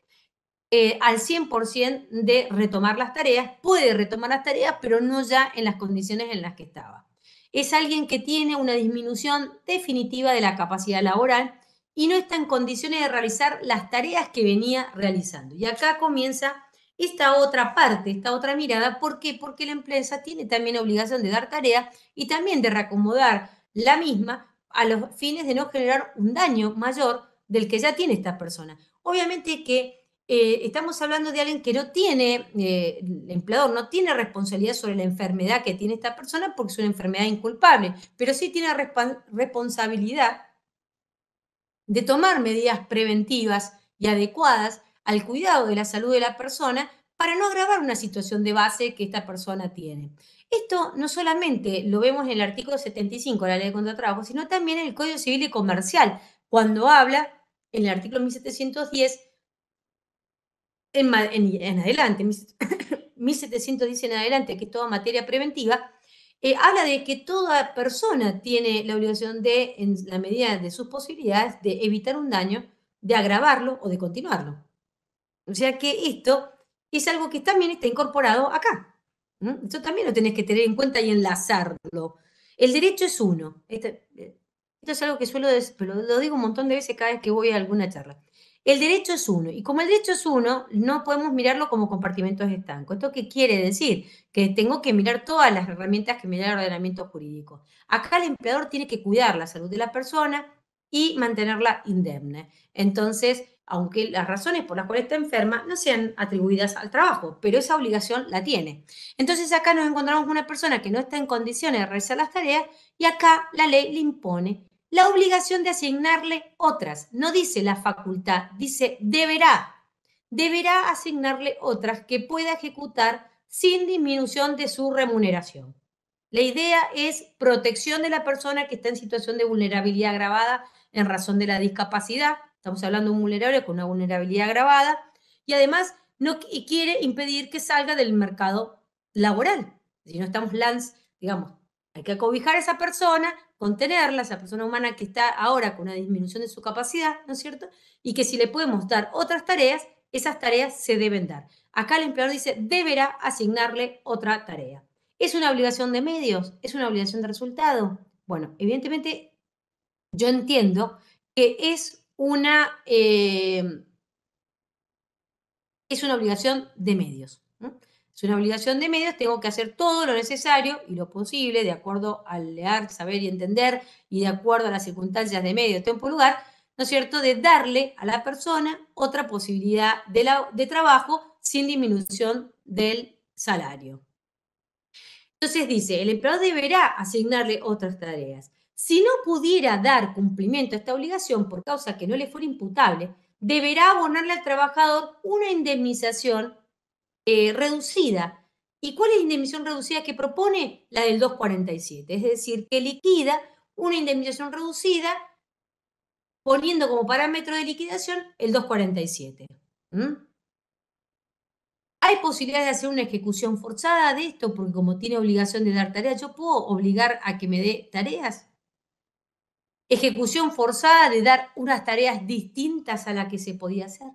eh, al 100% de retomar las tareas. Puede retomar las tareas, pero no ya en las condiciones en las que estaba. Es alguien que tiene una disminución definitiva de la capacidad laboral y no está en condiciones de realizar las tareas que venía realizando. Y acá comienza esta otra parte, esta otra mirada. ¿Por qué? Porque la empresa tiene también obligación de dar tarea y también de reacomodar la misma a los fines de no generar un daño mayor del que ya tiene esta persona. Obviamente que eh, estamos hablando de alguien que no tiene, eh, el empleador no tiene responsabilidad sobre la enfermedad que tiene esta persona porque es una enfermedad inculpable, pero sí tiene responsabilidad de tomar medidas preventivas y adecuadas al cuidado de la salud de la persona para no agravar una situación de base que esta persona tiene. Esto no solamente lo vemos en el artículo 75 de la Ley de Contra Trabajo, sino también en el Código Civil y Comercial, cuando habla en el artículo 1710 en, adelante, 1710 [coughs] en adelante, que es toda materia preventiva, eh, habla de que toda persona tiene la obligación de, en la medida de sus posibilidades, de evitar un daño, de agravarlo o de continuarlo. O sea que esto es algo que también está incorporado acá. Esto también lo tenés que tener en cuenta y enlazarlo. El derecho es uno. Este, eh, esto es algo que suelo, pero lo digo un montón de veces cada vez que voy a alguna charla. El derecho es uno. Y como el derecho es uno, no podemos mirarlo como compartimentos estancos. ¿Esto qué quiere decir? Que tengo que mirar todas las herramientas que me el ordenamiento jurídico. Acá el empleador tiene que cuidar la salud de la persona y mantenerla indemne. Entonces, aunque las razones por las cuales está enferma no sean atribuidas al trabajo, pero esa obligación la tiene. Entonces acá nos encontramos con una persona que no está en condiciones de realizar las tareas y acá la ley le impone la obligación de asignarle otras. No dice la facultad, dice deberá. Deberá asignarle otras que pueda ejecutar sin disminución de su remuneración. La idea es protección de la persona que está en situación de vulnerabilidad agravada en razón de la discapacidad, Estamos hablando de un vulnerable con una vulnerabilidad agravada y además no quiere impedir que salga del mercado laboral. Si no estamos lans digamos, hay que acobijar a esa persona, contenerla, esa persona humana que está ahora con una disminución de su capacidad, ¿no es cierto? Y que si le podemos dar otras tareas, esas tareas se deben dar. Acá el empleador dice, deberá asignarle otra tarea. ¿Es una obligación de medios? ¿Es una obligación de resultado? Bueno, evidentemente yo entiendo que es una, eh, es una obligación de medios. Es una obligación de medios, tengo que hacer todo lo necesario y lo posible, de acuerdo al leer, saber y entender, y de acuerdo a las circunstancias de medio, tiempo, lugar, ¿no es cierto?, de darle a la persona otra posibilidad de, de trabajo sin disminución del salario. Entonces dice, el empleador deberá asignarle otras tareas. Si no pudiera dar cumplimiento a esta obligación por causa que no le fuera imputable, deberá abonarle al trabajador una indemnización eh, reducida. ¿Y cuál es la indemnización reducida que propone? La del 247, es decir, que liquida una indemnización reducida poniendo como parámetro de liquidación el 247. ¿Mm? Hay posibilidad de hacer una ejecución forzada de esto, porque como tiene obligación de dar tareas, yo puedo obligar a que me dé tareas ejecución forzada de dar unas tareas distintas a las que se podía hacer.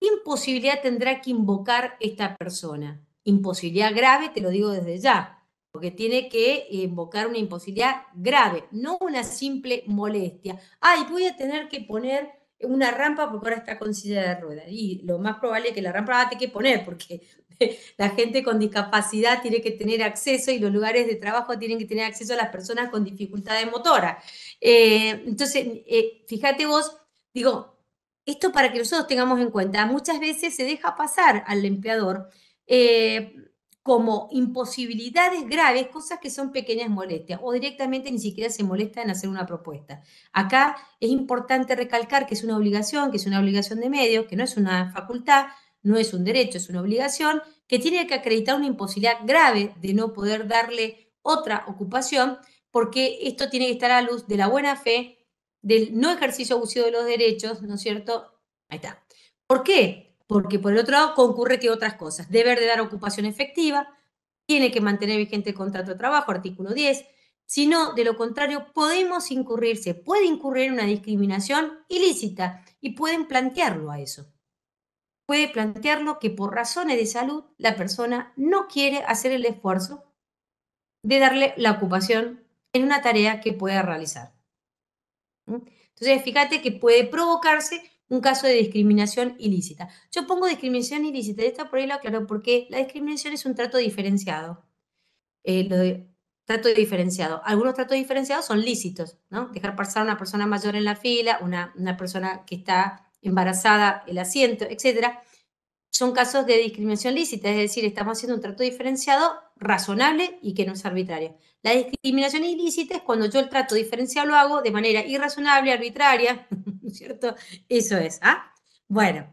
Imposibilidad tendrá que invocar esta persona. Imposibilidad grave, te lo digo desde ya, porque tiene que eh, invocar una imposibilidad grave, no una simple molestia. Ay, voy a tener que poner una rampa porque ahora está con silla de ruedas. Y lo más probable es que la rampa la tenga que poner porque [laughs] la gente con discapacidad tiene que tener acceso y los lugares de trabajo tienen que tener acceso a las personas con dificultades motoras. Eh, entonces, eh, fíjate vos, digo, esto para que nosotros tengamos en cuenta, muchas veces se deja pasar al empleador eh, como imposibilidades graves, cosas que son pequeñas molestias o directamente ni siquiera se molesta en hacer una propuesta. Acá es importante recalcar que es una obligación, que es una obligación de medios, que no es una facultad, no es un derecho, es una obligación, que tiene que acreditar una imposibilidad grave de no poder darle otra ocupación, porque esto tiene que estar a la luz de la buena fe, del no ejercicio abusivo de los derechos, ¿no es cierto? Ahí está. ¿Por qué? Porque por el otro lado concurre que otras cosas. Deber de dar ocupación efectiva, tiene que mantener vigente el contrato de trabajo, artículo 10, no, de lo contrario podemos incurrirse, puede incurrir una discriminación ilícita y pueden plantearlo a eso puede plantearlo que por razones de salud la persona no quiere hacer el esfuerzo de darle la ocupación en una tarea que pueda realizar. Entonces, fíjate que puede provocarse un caso de discriminación ilícita. Yo pongo discriminación ilícita, esta por ahí lo porque la discriminación es un trato diferenciado. Eh, trato diferenciado. Algunos tratos diferenciados son lícitos, ¿no? Dejar pasar a una persona mayor en la fila, una, una persona que está embarazada el asiento, etcétera, son casos de discriminación lícita, es decir, estamos haciendo un trato diferenciado razonable y que no es arbitrario. La discriminación ilícita es cuando yo el trato diferenciado lo hago de manera irrazonable, arbitraria, [laughs] ¿cierto? Eso es, ¿ah? Bueno,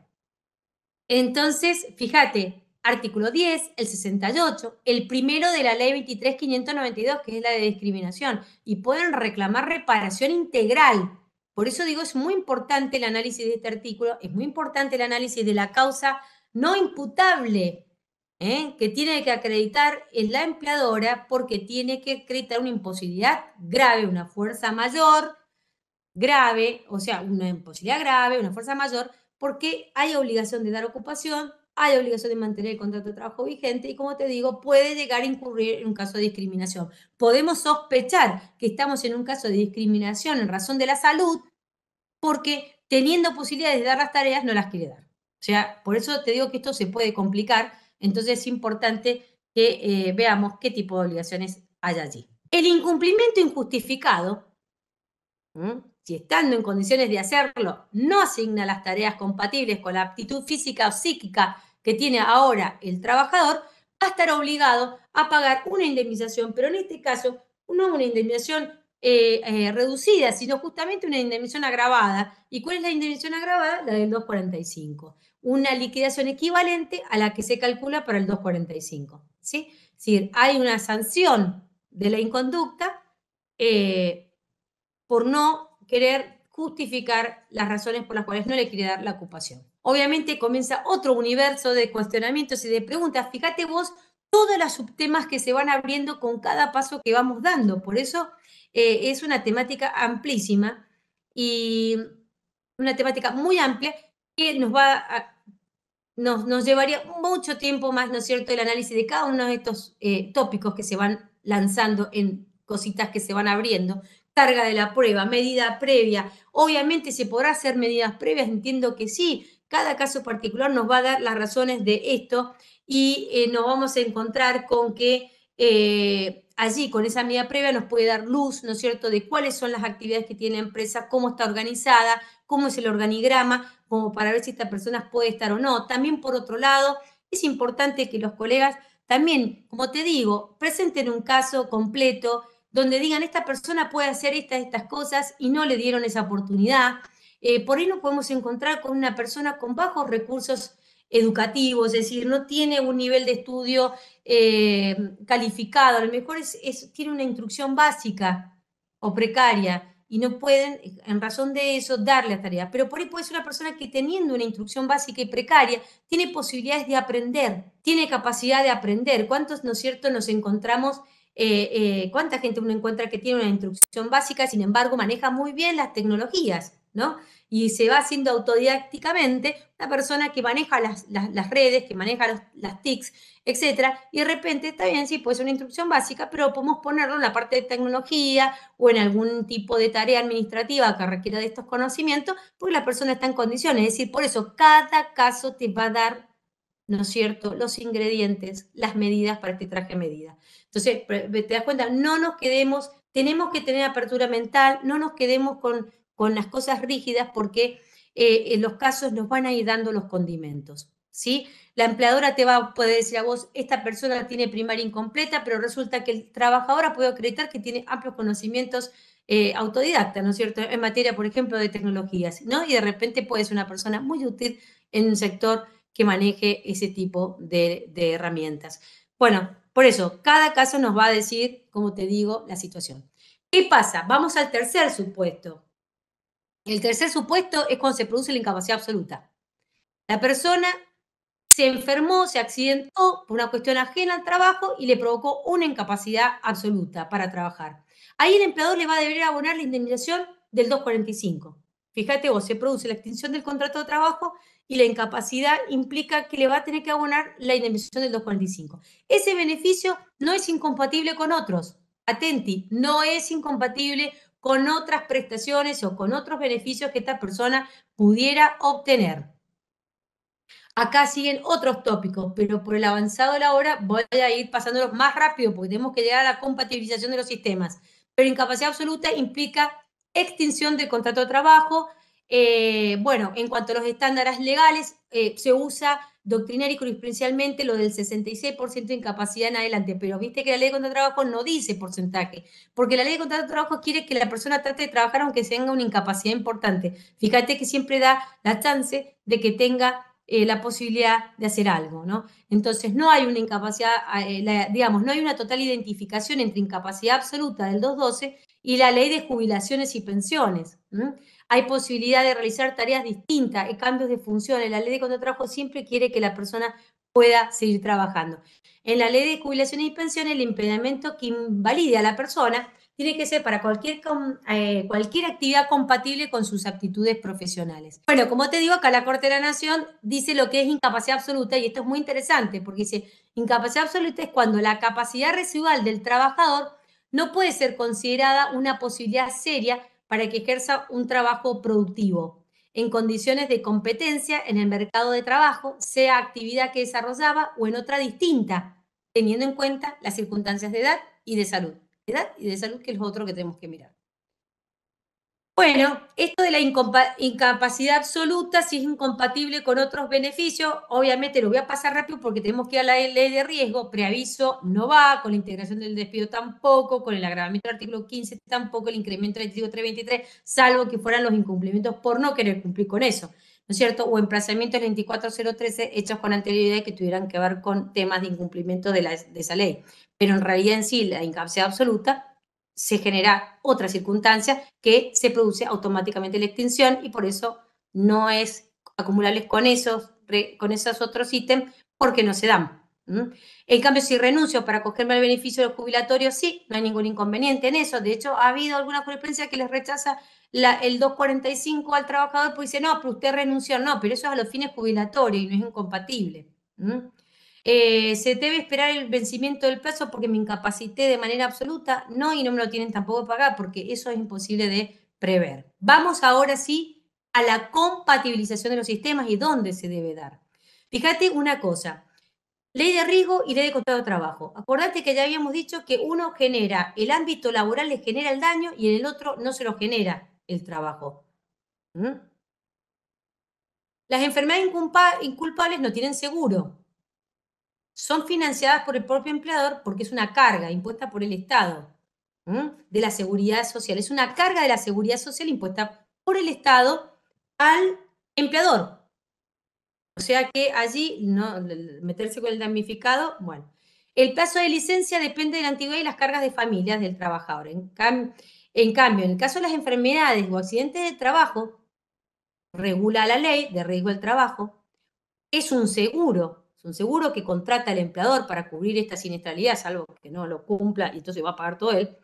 entonces, fíjate, artículo 10, el 68, el primero de la ley 23592, que es la de discriminación, y pueden reclamar reparación integral por eso digo, es muy importante el análisis de este artículo, es muy importante el análisis de la causa no imputable ¿eh? que tiene que acreditar en la empleadora porque tiene que acreditar una imposibilidad grave, una fuerza mayor grave, o sea, una imposibilidad grave, una fuerza mayor, porque hay obligación de dar ocupación, hay obligación de mantener el contrato de trabajo vigente y, como te digo, puede llegar a incurrir en un caso de discriminación. Podemos sospechar que estamos en un caso de discriminación en razón de la salud porque teniendo posibilidades de dar las tareas no las quiere dar. O sea, por eso te digo que esto se puede complicar, entonces es importante que eh, veamos qué tipo de obligaciones hay allí. El incumplimiento injustificado, si estando en condiciones de hacerlo, no asigna las tareas compatibles con la aptitud física o psíquica que tiene ahora el trabajador, va a estar obligado a pagar una indemnización, pero en este caso no una indemnización eh, eh, reducida, sino justamente una indemnización agravada. ¿Y cuál es la indemnización agravada? La del 245. Una liquidación equivalente a la que se calcula para el 245. ¿sí? Es decir, hay una sanción de la inconducta eh, por no querer justificar las razones por las cuales no le quiere dar la ocupación. Obviamente comienza otro universo de cuestionamientos y de preguntas. Fíjate vos todos los subtemas que se van abriendo con cada paso que vamos dando. Por eso eh, es una temática amplísima y una temática muy amplia que nos va nos, llevaría mucho tiempo más, ¿no es cierto?, el análisis de cada uno de estos eh, tópicos que se van lanzando en cositas que se van abriendo. Carga de la prueba, medida previa. Obviamente se podrá hacer medidas previas, entiendo que sí. Cada caso particular nos va a dar las razones de esto y eh, nos vamos a encontrar con que eh, allí, con esa medida previa, nos puede dar luz, ¿no es cierto?, de cuáles son las actividades que tiene la empresa, cómo está organizada, cómo es el organigrama, como para ver si esta persona puede estar o no. También, por otro lado, es importante que los colegas también, como te digo, presenten un caso completo donde digan, esta persona puede hacer estas, estas cosas y no le dieron esa oportunidad. Eh, por ahí nos podemos encontrar con una persona con bajos recursos educativo, es decir, no tiene un nivel de estudio eh, calificado, a lo mejor es, tiene una instrucción básica o precaria y no pueden, en razón de eso, darle la tarea. Pero por ahí puede ser una persona que teniendo una instrucción básica y precaria, tiene posibilidades de aprender, tiene capacidad de aprender. ¿Cuántos, no es cierto, nos encontramos? Eh, eh, ¿Cuánta gente uno encuentra que tiene una instrucción básica, sin embargo, maneja muy bien las tecnologías, ¿no? y se va haciendo autodidácticamente la persona que maneja las, redes, que maneja las TICs, etcétera, y de repente está bien, sí, puede ser una instrucción básica, pero podemos ponerlo en la parte de tecnología o en algún tipo de tarea administrativa que requiera de estos conocimientos, porque la persona está en condiciones. Es decir, por eso cada caso te va a dar, ¿no es cierto?, los ingredientes, las medidas para este traje de medida. Entonces, te das cuenta, no nos quedemos, tenemos que tener apertura mental, no nos quedemos con con las cosas rígidas porque eh, en los casos nos van a ir dando los condimentos. ¿sí? La empleadora te va a decir a vos, esta persona tiene primaria incompleta, pero resulta que el trabajador puede acreditar que tiene amplios conocimientos eh, autodidacta, autodidactas, ¿no es cierto?, en materia, por ejemplo, de tecnologías, ¿no? Y de repente puede ser una persona muy útil en un sector que maneje ese tipo de, de herramientas. Bueno, por eso, cada caso nos va a decir, como te digo, la situación. ¿Qué pasa? Vamos al tercer supuesto, el tercer supuesto es cuando se produce la incapacidad absoluta. La persona se enfermó, se accidentó por una cuestión ajena al trabajo y le provocó una incapacidad absoluta para trabajar. Ahí el empleador le va a deber abonar la indemnización del 245. Fíjate vos, se produce la extinción del contrato de trabajo y la incapacidad implica que le va a tener que abonar la indemnización del 245. Ese beneficio no es incompatible con otros. Atenti, no es incompatible con otras prestaciones o con otros beneficios que esta persona pudiera obtener. Acá siguen otros tópicos, pero por el avanzado de la hora voy a ir pasándolos más rápido porque tenemos que llegar a la compatibilización de los sistemas. Pero incapacidad absoluta implica extinción del contrato de trabajo, eh, bueno, en cuanto a los estándares legales, eh, se usa doctrinario y jurisprudencialmente lo del 66% de incapacidad en adelante, pero viste que la ley de contrato de trabajo no dice porcentaje, porque la ley de contrato de trabajo quiere que la persona trate de trabajar aunque tenga una incapacidad importante. Fíjate que siempre da la chance de que tenga eh, la posibilidad de hacer algo, ¿no? Entonces no hay una incapacidad, eh, digamos, no hay una total identificación entre incapacidad absoluta del 212 y la ley de jubilaciones y pensiones. Hay posibilidad de realizar tareas distintas, eh, cambios de funciones. La ley de contrato siempre quiere que la persona pueda seguir trabajando. En la ley de jubilaciones y pensiones, el impedimento que invalide a la persona tiene que ser para cualquier, eh, cualquier actividad compatible con sus aptitudes profesionales. Bueno, como te digo, acá la Corte de la Nación dice lo que es incapacidad absoluta y esto es muy interesante porque dice, incapacidad absoluta es cuando la capacidad residual del trabajador no puede ser considerada una posibilidad seria para que ejerza un trabajo productivo en condiciones de competencia en el mercado de trabajo, sea actividad que desarrollaba o en otra distinta, teniendo en cuenta las circunstancias de edad y de salud y de salud, que es otro que tenemos que mirar. Bueno, esto de la incapacidad absoluta, si es incompatible con otros beneficios, obviamente lo voy a pasar rápido porque tenemos que ir a la ley de riesgo, preaviso no va, con la integración del despido tampoco, con el agravamiento del artículo 15 tampoco, el incremento del artículo 323, salvo que fueran los incumplimientos por no querer cumplir con eso. ¿no es cierto? O emplazamientos 24013 hechos con anterioridad que tuvieran que ver con temas de incumplimiento de, la, de esa ley. Pero en realidad en sí, la incapacidad absoluta se genera otra circunstancia que se produce automáticamente la extinción y por eso no es acumulable con esos, con esos otros ítems porque no se dan. ¿Mm? En cambio, si renuncio para cogerme el beneficio de los jubilatorios, sí, no hay ningún inconveniente en eso. De hecho, ha habido alguna jurisprudencia que les rechaza el 245 al trabajador, pues dice, no, pero usted renunció, no, pero eso es a los fines jubilatorios y no es incompatible. ¿Mm? Eh, se debe esperar el vencimiento del plazo porque me incapacité de manera absoluta, no, y no me lo tienen tampoco a pagar porque eso es imposible de prever. Vamos ahora sí a la compatibilización de los sistemas y dónde se debe dar. Fíjate una cosa, Ley de riesgo y ley de contrato de trabajo. Acordate que ya habíamos dicho que uno genera, el ámbito laboral le genera el daño y en el otro no se lo genera el trabajo. ¿Mm? Las enfermedades inculpables no tienen seguro. Son financiadas por el propio empleador porque es una carga impuesta por el Estado ¿Mm? de la seguridad social. Es una carga de la seguridad social impuesta por el Estado al empleador, o sea que allí no, meterse con el damnificado, bueno. El plazo de licencia depende de la antigüedad y las cargas de familia del trabajador. En, cambio, en el caso de las enfermedades o accidentes de trabajo, regula la ley de riesgo del trabajo. Es un seguro, es un seguro que contrata el empleador para cubrir esta siniestralidad, salvo que no lo cumpla y entonces va a pagar todo él.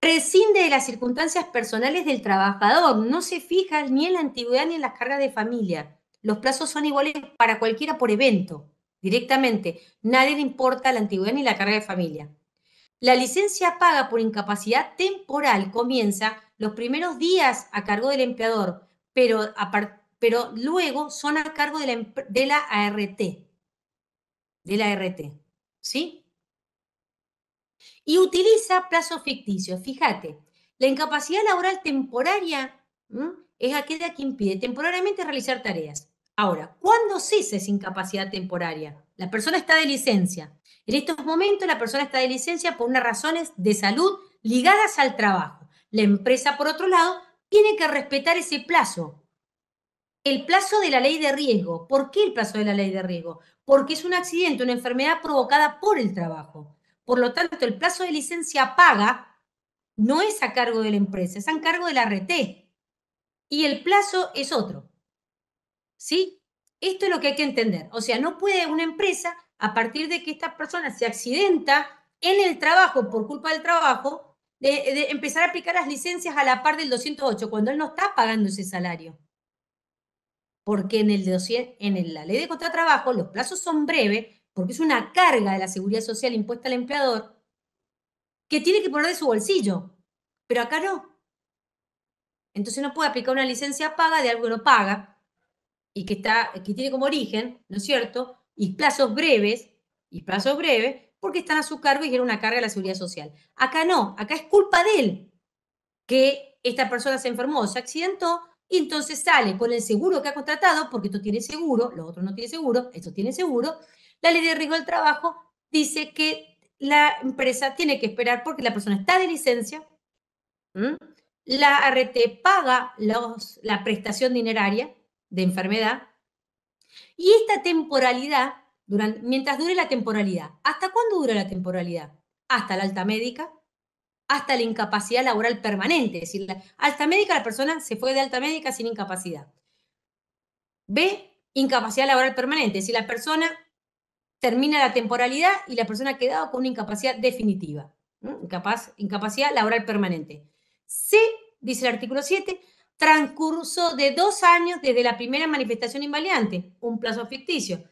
Prescinde de las circunstancias personales del trabajador, no se fija ni en la antigüedad ni en las cargas de familia. Los plazos son iguales para cualquiera por evento, directamente. Nadie le importa la antigüedad ni la carga de familia. La licencia paga por incapacidad temporal comienza los primeros días a cargo del empleador, pero, luego son a cargo de la, ART. De la ART. ¿Sí? Y utiliza plazos ficticios. Fíjate, la incapacidad laboral temporaria es aquella que impide temporariamente realizar tareas. Ahora, ¿cuándo cesa esa incapacidad temporaria? La persona está de licencia. En estos momentos la persona está de licencia por unas razones de salud ligadas al trabajo. La empresa, por otro lado, tiene que respetar ese plazo. El plazo de la ley de riesgo. ¿Por qué el plazo de la ley de riesgo? Porque es un accidente, una enfermedad provocada por el trabajo. Por lo tanto, el plazo de licencia paga no es a cargo de la empresa, es a cargo de la RT y el plazo es otro. ¿Sí? Esto es lo que hay que entender. O sea, no puede una empresa, a partir de que esta persona se accidenta en el trabajo por culpa del trabajo, de, empezar a aplicar las licencias a la par del 208, cuando él no está pagando ese salario. Porque en, el, en la ley de trabajo los plazos son breves, porque es una carga de la seguridad social impuesta al empleador, que tiene que poner de su bolsillo. Pero acá no. Entonces no puede aplicar una licencia paga de algo que no paga y que, está, tiene como origen, ¿no es cierto? Y plazos breves, y plazos breves, porque están a su cargo y genera una carga de la seguridad social. Acá no, acá es culpa de él que esta persona se enfermó, se accidentó, y entonces sale con el seguro que ha contratado, porque esto tiene seguro, lo otro no tiene seguro, esto tiene seguro. La ley de riesgo del trabajo dice que la empresa tiene que esperar porque la persona está de licencia, la ART paga la prestación dineraria de enfermedad y esta temporalidad, durante, mientras dure la temporalidad, ¿hasta cuándo dura la temporalidad? Hasta la alta médica, hasta la incapacidad laboral permanente. Es decir, la alta médica, la persona se fue de alta médica sin incapacidad. B, incapacidad laboral permanente. Si la persona termina la temporalidad y la persona ha quedado con una incapacidad definitiva, incapacidad laboral permanente. Si, dice el artículo 7, transcurso de dos años desde la primera manifestación invaliante, un plazo ficticio.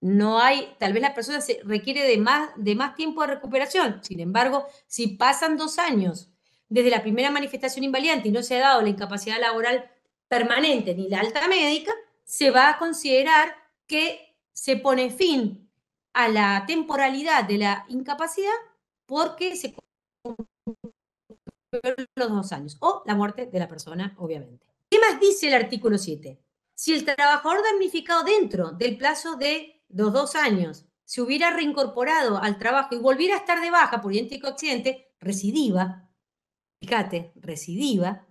No hay, tal vez la persona se requiere de más, de más tiempo de recuperación. Sin embargo, si pasan dos años desde la primera manifestación invaliante y no se ha dado la incapacidad laboral permanente ni la alta médica, se va a considerar que se pone fin a la temporalidad de la incapacidad porque se los dos años, o la muerte de la persona, obviamente. ¿Qué más dice el artículo 7? Si el trabajador damnificado dentro del plazo de los dos años se hubiera reincorporado al trabajo y volviera a estar de baja por idéntico accidente, recidiva, fíjate, recidiva,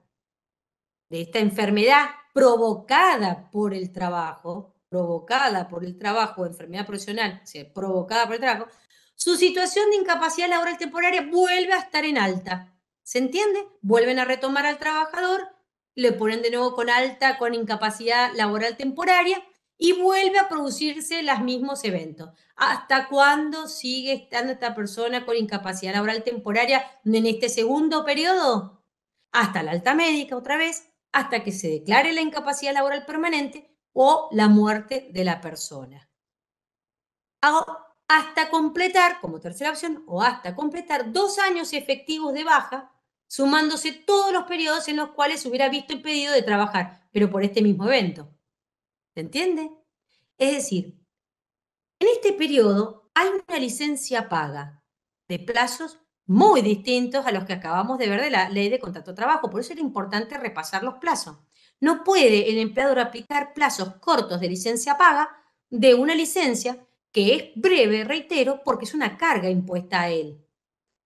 de esta enfermedad provocada por el trabajo, provocada por el trabajo, enfermedad profesional, o provocada por el trabajo, su situación de incapacidad laboral temporaria vuelve a estar en alta. ¿Se entiende? Vuelven a retomar al trabajador, le ponen de nuevo con alta, con incapacidad laboral temporaria y vuelve a producirse los mismos eventos. ¿Hasta cuándo sigue estando esta persona con incapacidad laboral temporaria en este segundo periodo? Hasta la alta médica otra vez, hasta que se declare la incapacidad laboral permanente o la muerte de la persona. Hasta completar, como tercera opción, o hasta completar dos años efectivos de baja sumándose todos los periodos en los cuales hubiera visto impedido de trabajar, pero por este mismo evento. ¿Se entiende? Es decir, en este periodo hay una licencia paga de plazos muy distintos a los que acabamos de ver de la ley de contrato de trabajo. Por eso era importante repasar los plazos. No puede el empleador aplicar plazos cortos de licencia paga de una licencia que es breve, reitero, porque es una carga impuesta a él.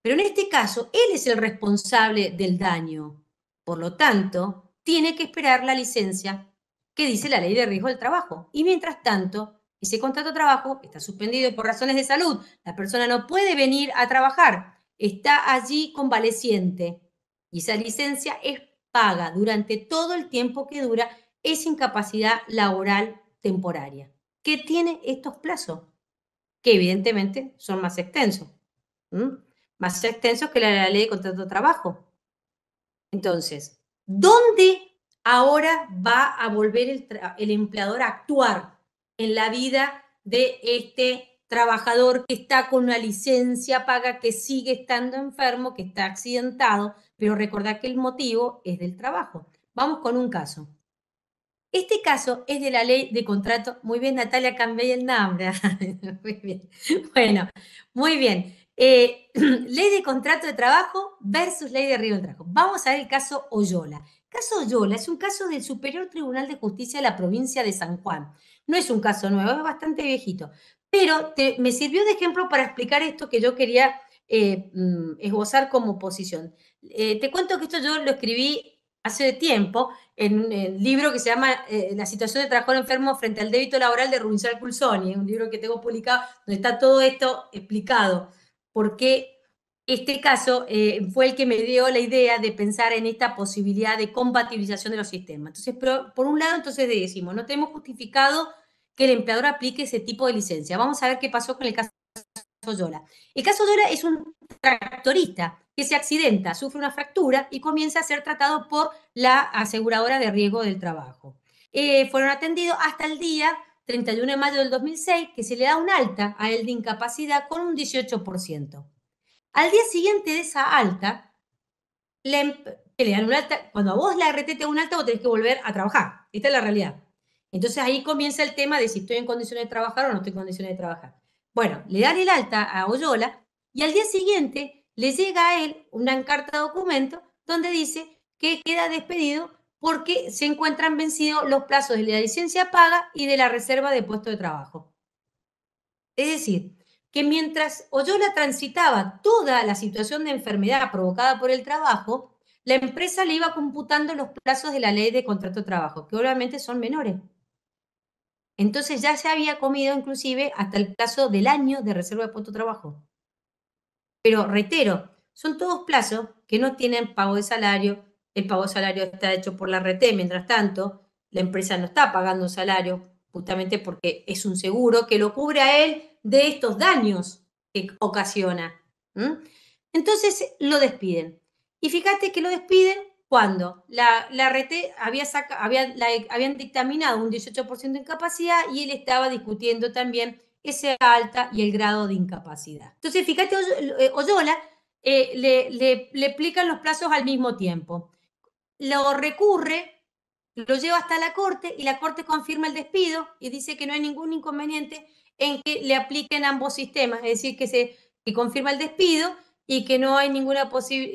Pero en este caso, él es el responsable del daño. Por lo tanto, tiene que esperar la licencia que dice la ley de riesgo del trabajo. Y mientras tanto, ese contrato de trabajo está suspendido por razones de salud. La persona no puede venir a trabajar. Está allí convaleciente. Y esa licencia es paga durante todo el tiempo que dura esa incapacidad laboral temporaria. ¿Qué tiene estos plazos? Que evidentemente son más extensos más extensos que la, ley de contrato de trabajo. Entonces, ¿dónde ahora va a volver el, empleador a actuar en la vida de este trabajador que está con una licencia paga, que sigue estando enfermo, que está accidentado, pero recordad que el motivo es del trabajo. Vamos con un caso. Este caso es de la ley de contrato. Muy bien, Natalia, cambié el nombre. [laughs] muy bien. Bueno, muy bien. Eh, [clears throat] ley de contrato de trabajo versus ley de arriba de trabajo. Vamos a ver el caso Oyola. Caso Oyola es un caso del Superior Tribunal de Justicia de la provincia de San Juan. No es un caso nuevo, es bastante viejito, pero me sirvió de ejemplo para explicar esto que yo quería eh, mm, esbozar como posición. Eh, te cuento que esto yo lo escribí hace tiempo en un libro que se llama La situación de trabajador enfermo frente al débito laboral de Rubinsal Culzoni, un libro que tengo publicado donde está todo esto explicado porque este caso eh, fue el que me dio la idea de pensar en esta posibilidad de compatibilización de los sistemas. Entonces, por, un lado, entonces decimos, no tenemos justificado que el empleador aplique ese tipo de licencia. Vamos a ver qué pasó con el caso Yola. El caso Yola es un tractorista que se accidenta, sufre una fractura y comienza a ser tratado por la aseguradora de riesgo del trabajo. Eh, fueron atendidos hasta el día 31 de mayo del 2006, que se le da un alta a él de incapacidad con un 18%. Al día siguiente de esa alta, le, em-, le dan un alta, cuando a vos la RT te da un alta, vos tenés que volver a trabajar. Esta es la realidad. Entonces ahí comienza el tema de si estoy en condiciones de trabajar o no estoy en condiciones de trabajar. Bueno, le dan el alta a Oyola y al día siguiente le llega a él una carta de documento donde dice que queda despedido porque se encuentran vencidos los plazos de la licencia paga y de la reserva de puesto de trabajo. Es decir, que mientras Oyola transitaba toda la situación de enfermedad provocada por el trabajo, la empresa le iba computando los plazos de la ley de contrato de trabajo, que obviamente son menores. Entonces ya se había comido inclusive hasta el plazo del año de reserva de puesto de trabajo. Pero reitero, son todos plazos que no tienen pago de salario, el pago de salario está hecho por la RT, mientras tanto, la empresa no está pagando salario, justamente porque es un seguro que lo cubre a él de estos daños que ocasiona. Entonces lo despiden. Y fíjate que lo despiden cuando la, la RT había, habían dictaminado un 18% de incapacidad y él estaba discutiendo también esa alta y el grado de incapacidad. Entonces, fíjate, eh, Oyola eh, le, le, le, los plazos al mismo tiempo lo recurre, lo lleva hasta la Corte y la Corte confirma el despido y dice que no hay ningún inconveniente en que le apliquen ambos sistemas, es decir, que se que confirma el despido y que no hay, ninguna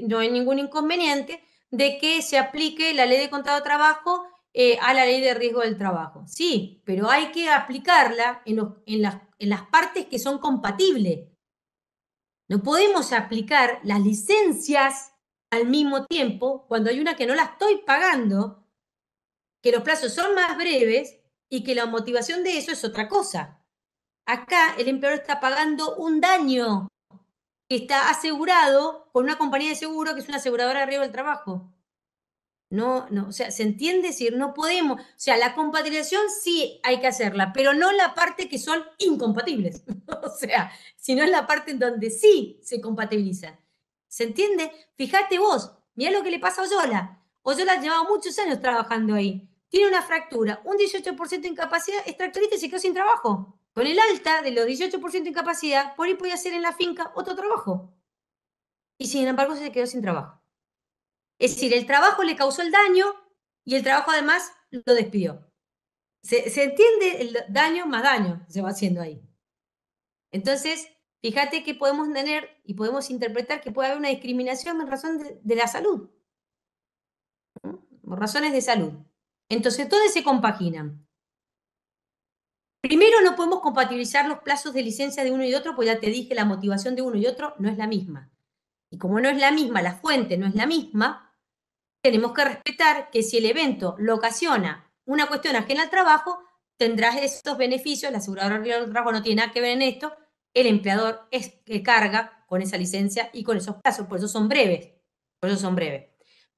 no hay ningún inconveniente de que se aplique la ley de contado de trabajo eh, a la ley de riesgo del trabajo. Sí, pero hay que aplicarla en, las, en las partes que son compatibles. No podemos aplicar las licencias al mismo tiempo cuando hay una que no la estoy pagando, que los plazos son más breves y que la motivación de eso es otra cosa. Acá el empleador está pagando un daño que está asegurado con una compañía de seguro que es una aseguradora de riesgo del trabajo. No, no, o sea, ¿se entiende? decir, no podemos. O sea, la compatibilización sí hay que hacerla, pero no la parte que son incompatibles. [laughs] o sea, sino es la parte en donde sí se compatibilizan. ¿Se entiende? fíjate vos, mirá lo que le pasa a Oyola. Oyola llevaba muchos años trabajando ahí. Tiene una fractura, un 18% de incapacidad, extractorista y se quedó sin trabajo. Con el alta de los 18% de incapacidad, por ahí podía hacer en la finca otro trabajo. Y sin embargo se quedó sin trabajo. Es decir, el trabajo le causó el daño y el trabajo además lo despidió. Se, se entiende el daño más daño se va haciendo ahí. Entonces, Fíjate que podemos tener y podemos interpretar que puede haber una discriminación en razón de, la salud, por razones de salud. Entonces, todo se compaginan. Primero, no podemos compatibilizar los plazos de licencia de uno y otro, pues ya te dije, la motivación de uno y otro no es la misma. Y como no es la misma, la fuente no es la misma, tenemos que respetar que si el evento lo ocasiona una cuestión ajena al trabajo, tendrás estos beneficios, la aseguradora del trabajo no tiene nada que ver en esto, el empleador es que carga con esa licencia y con esos plazos, por eso son breves, por eso son breves.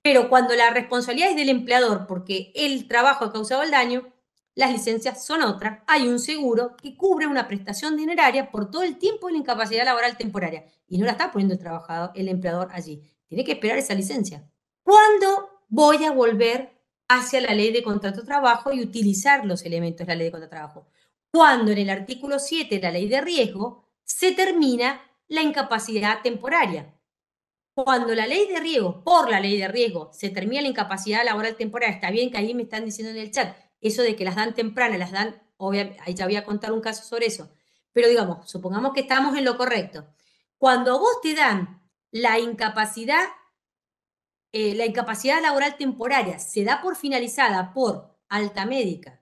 Pero cuando la responsabilidad es del empleador porque el trabajo ha causado el daño, las licencias son otras. Hay un seguro que cubre una prestación dineraria por todo el tiempo de la incapacidad laboral temporaria y no la está poniendo el el empleador allí. Tiene que esperar esa licencia. ¿Cuándo voy a volver hacia la ley de contrato de trabajo y utilizar los elementos de la ley de contrato de trabajo? Cuando en el artículo 7 de la ley de riesgo se termina la incapacidad temporaria. Cuando la ley de riesgo, por la ley de riesgo, se termina la incapacidad laboral temporaria, está bien que ahí me están diciendo en el chat, eso de que las dan tempranas, las dan, obviamente, ahí ya voy a contar un caso sobre eso, pero digamos, supongamos que estamos en lo correcto. Cuando a vos te dan la incapacidad, eh, la incapacidad laboral temporaria se da por finalizada por alta médica,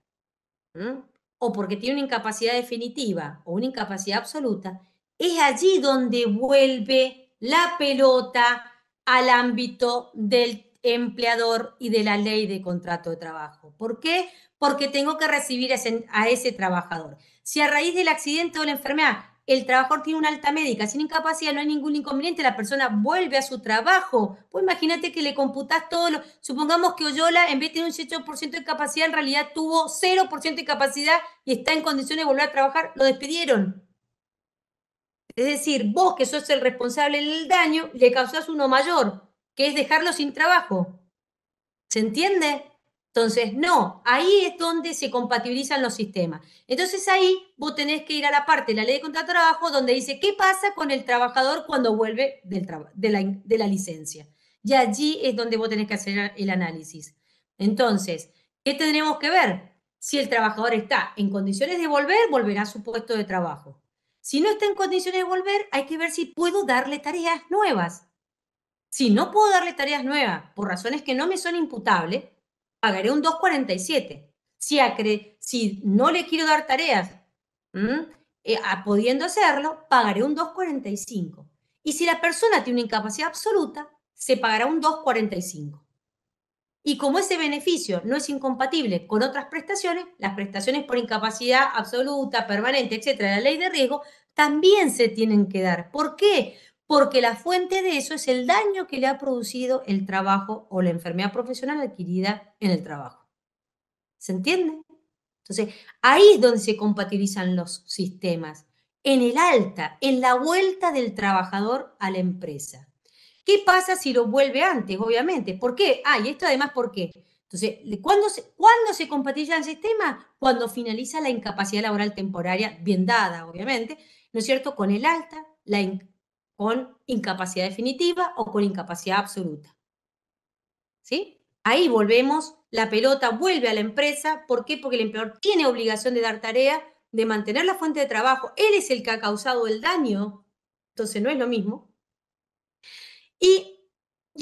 o porque tiene una incapacidad definitiva o una incapacidad absoluta, es allí donde vuelve la pelota al ámbito del empleador y de la ley de contrato de trabajo. ¿Por qué? Porque tengo que recibir a ese, a ese trabajador. Si a raíz del accidente o la enfermedad el trabajador tiene una alta médica, sin incapacidad no hay ningún inconveniente, la persona vuelve a su trabajo. Pues imagínate que le computás todo lo... Supongamos que Oyola, en vez de tener un 18% de capacidad, en realidad tuvo 0% de capacidad y está en condiciones de volver a trabajar, lo despidieron. Es decir, vos que sos el responsable del daño, le causás uno mayor, que es dejarlo sin trabajo. ¿Se entiende? Entonces, no, ahí es donde se compatibilizan los sistemas. Entonces ahí vos tenés que ir a la parte de la ley de contrato de trabajo donde dice qué pasa con el trabajador cuando vuelve del de, la, de, la, licencia. Y allí es donde vos tenés que hacer el análisis. Entonces, ¿qué tendremos que ver? Si el trabajador está en condiciones de volver, volverá a su puesto de trabajo. Si no está en condiciones de volver, hay que ver si puedo darle tareas nuevas. Si no puedo darle tareas nuevas por razones que no me son imputables, pagaré un 2,47. Si, acre, si no le quiero dar tareas, eh, pudiendo hacerlo, pagaré un 2,45. Y si la persona tiene una incapacidad absoluta, se pagará un 2,45. Y como ese beneficio no es incompatible con otras prestaciones, las prestaciones por incapacidad absoluta, permanente, etcétera, la ley de riesgo, también se tienen que dar. ¿Por qué? porque la fuente de eso es el daño que le ha producido el trabajo o la enfermedad profesional adquirida en el trabajo. ¿Se entiende? Entonces, ahí es donde se compatibilizan los sistemas, en el alta, en la vuelta del trabajador a la empresa. ¿Qué pasa si lo vuelve antes, obviamente? ¿Por qué? Ah, y esto además, ¿por qué? Entonces, ¿cuándo se, se compatibiliza el sistema? Cuando finaliza la incapacidad laboral temporaria, bien dada, obviamente, ¿no es cierto? Con el alta, la, con incapacidad definitiva o con incapacidad absoluta. ¿Sí? Ahí volvemos, la pelota vuelve a la empresa. ¿Por qué? Porque el empleador tiene obligación de dar tarea, de mantener la fuente de trabajo. Él es el que ha causado el daño, entonces no es lo mismo. Y,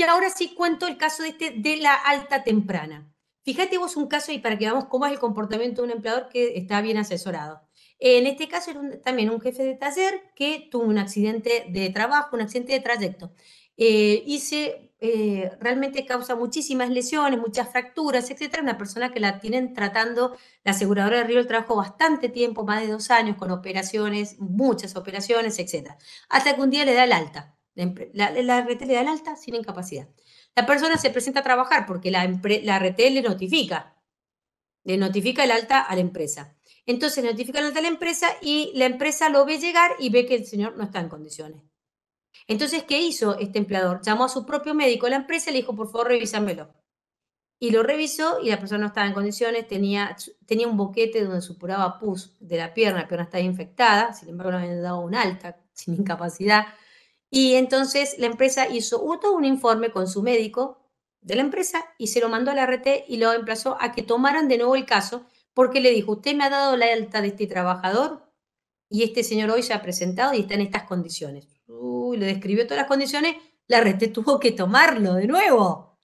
ahora sí cuento el caso de, este, de la alta temprana. Fíjate vos un caso y para que veamos cómo es el comportamiento de un empleador que está bien asesorado. En este caso era también un jefe de taller que tuvo un accidente de trabajo, un accidente de trayecto. Eh, y se eh, realmente causa muchísimas lesiones, muchas fracturas, etcétera. Una persona que la tienen tratando la aseguradora de Río del Trabajo bastante tiempo, más de dos años, con operaciones, muchas operaciones, etcétera. Hasta que un día le da el alta. La, RT le da el alta sin incapacidad. La persona se presenta a trabajar porque la, la RT le notifica. Le notifica el alta a la empresa. Entonces notifican a la empresa y la empresa lo ve llegar y ve que el señor no está en condiciones. Entonces, ¿qué hizo este empleador? Llamó a su propio médico de la empresa y le dijo, por favor, revísamelo. Y lo revisó y la persona no estaba en condiciones, tenía, tenía un boquete donde supuraba pus de la pierna, la pierna estaba infectada, sin embargo no habían dado un alta, [laughs] sin incapacidad. Y entonces la empresa hizo un informe con su médico de la empresa y se lo mandó a la RT y lo emplazó a que tomaran de nuevo el caso porque le dijo, usted me ha dado la alta de este trabajador y este señor hoy se ha presentado y está en estas condiciones. Uy, le describió todas las condiciones, la rete [laughs] tuvo que tomarlo de nuevo.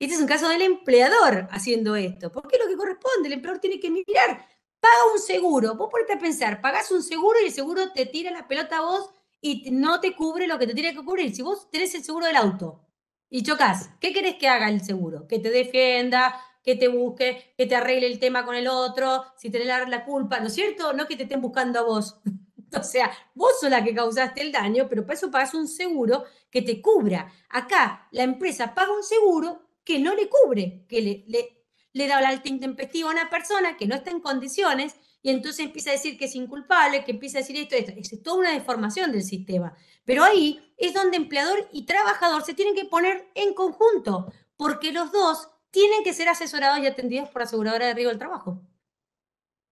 Este es un caso del empleador haciendo esto, porque es lo que corresponde, el empleador tiene que mirar, paga un seguro, vos ponete a pensar, pagás un seguro y el seguro te tira la pelota a vos y no te cubre lo que te tiene que cubrir. Si vos tenés el seguro del auto y chocas, ¿qué querés que haga el seguro? Que te defienda, que te busque, que te arregle el tema con el otro, si te le la culpa, ¿no es cierto? No que te estén buscando a vos. [laughs] O sea, vos sos la que causaste el daño, pero para eso pagas un seguro que te cubra. Acá la empresa paga un seguro que no le cubre, que le, le, da la alta intempestiva a una persona que no está en condiciones y entonces empieza a decir que es inculpable, que empieza a decir esto, esto. Es toda una deformación del sistema. Pero ahí es donde empleador y trabajador se tienen que poner en conjunto, porque los dos tienen que ser asesorados y atendidos por aseguradora de riesgo del trabajo.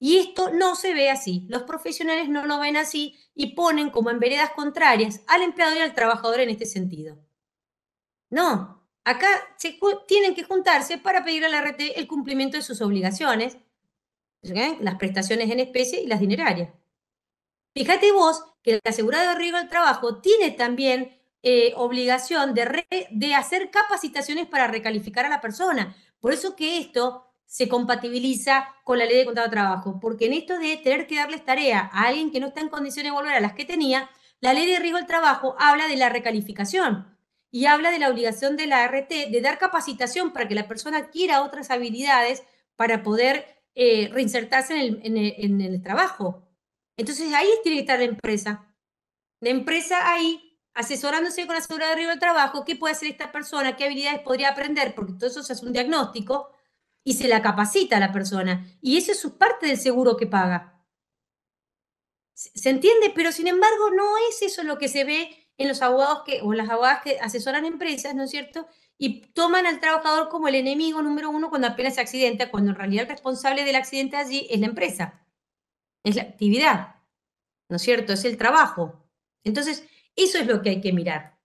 Y esto no se ve así. Los profesionales no lo ven así y ponen como en veredas contrarias al empleador y al trabajador en este sentido. No, acá tienen que juntarse para pedir a la RT el cumplimiento de sus obligaciones, las prestaciones en especie y las dinerarias. Fíjate vos que el asegurado de riesgo del trabajo tiene también eh, obligación de, hacer capacitaciones para recalificar a la persona. Por eso que esto se compatibiliza con la ley de contrato de trabajo, porque en esto de tener que darles tarea a alguien que no está en condiciones de volver a las que tenía, la ley de riesgo del trabajo habla de la recalificación y habla de la obligación de la RT de dar capacitación para que la persona adquiera otras habilidades para poder eh, reinsertarse en el, en el trabajo. Entonces ahí tiene que estar la empresa. La empresa ahí asesorándose con la Seguridad de riesgo del trabajo, qué puede hacer esta persona, qué habilidades podría aprender, porque todo eso se hace un diagnóstico y se la capacita a la persona. Y eso es su parte del seguro que paga. ¿Se entiende? Pero sin embargo, no es eso lo que se ve en los abogados que, o las abogadas que asesoran empresas, ¿no es cierto? Y toman al trabajador como el enemigo número uno cuando apenas se accidenta, cuando en realidad el responsable del accidente allí es la empresa, es la actividad, ¿no es cierto? Es el trabajo. Entonces, eso es lo que hay que mirar.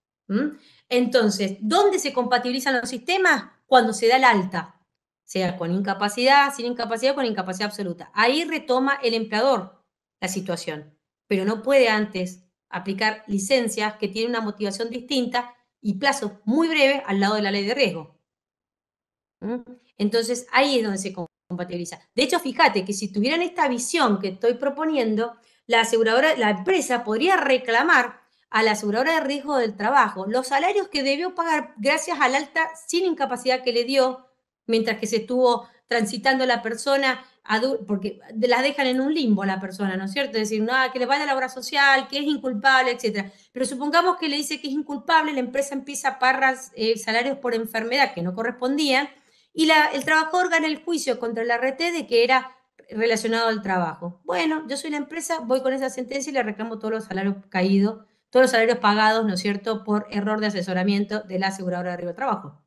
Entonces, ¿dónde se compatibilizan los sistemas? Cuando se da el alta, sea con incapacidad, sin incapacidad, con incapacidad absoluta. Ahí retoma el empleador la situación, pero no puede antes aplicar licencias que tienen una motivación distinta y plazos muy breves al lado de la ley de riesgo. Entonces, ahí es donde se compatibiliza. De hecho, fíjate que si tuvieran esta visión que estoy proponiendo, la aseguradora, la empresa podría reclamar a la aseguradora de riesgo del trabajo los salarios que debió pagar gracias al alta sin incapacidad que le dio mientras que se estuvo transitando la persona, porque las dejan en un limbo a la persona, ¿no es cierto? Es decir, no, ah, que le vaya a la obra social, que es inculpable, etc. Pero supongamos que le dice que es inculpable, la empresa empieza a pagar eh, salarios por enfermedad que no correspondían y el trabajador gana el juicio contra la RT de que era relacionado al trabajo. Bueno, yo soy la empresa, voy con esa sentencia y le reclamo todos los salarios caídos todos los salarios pagados, ¿no es cierto?, por error de asesoramiento de la aseguradora de arriba de Trabajo.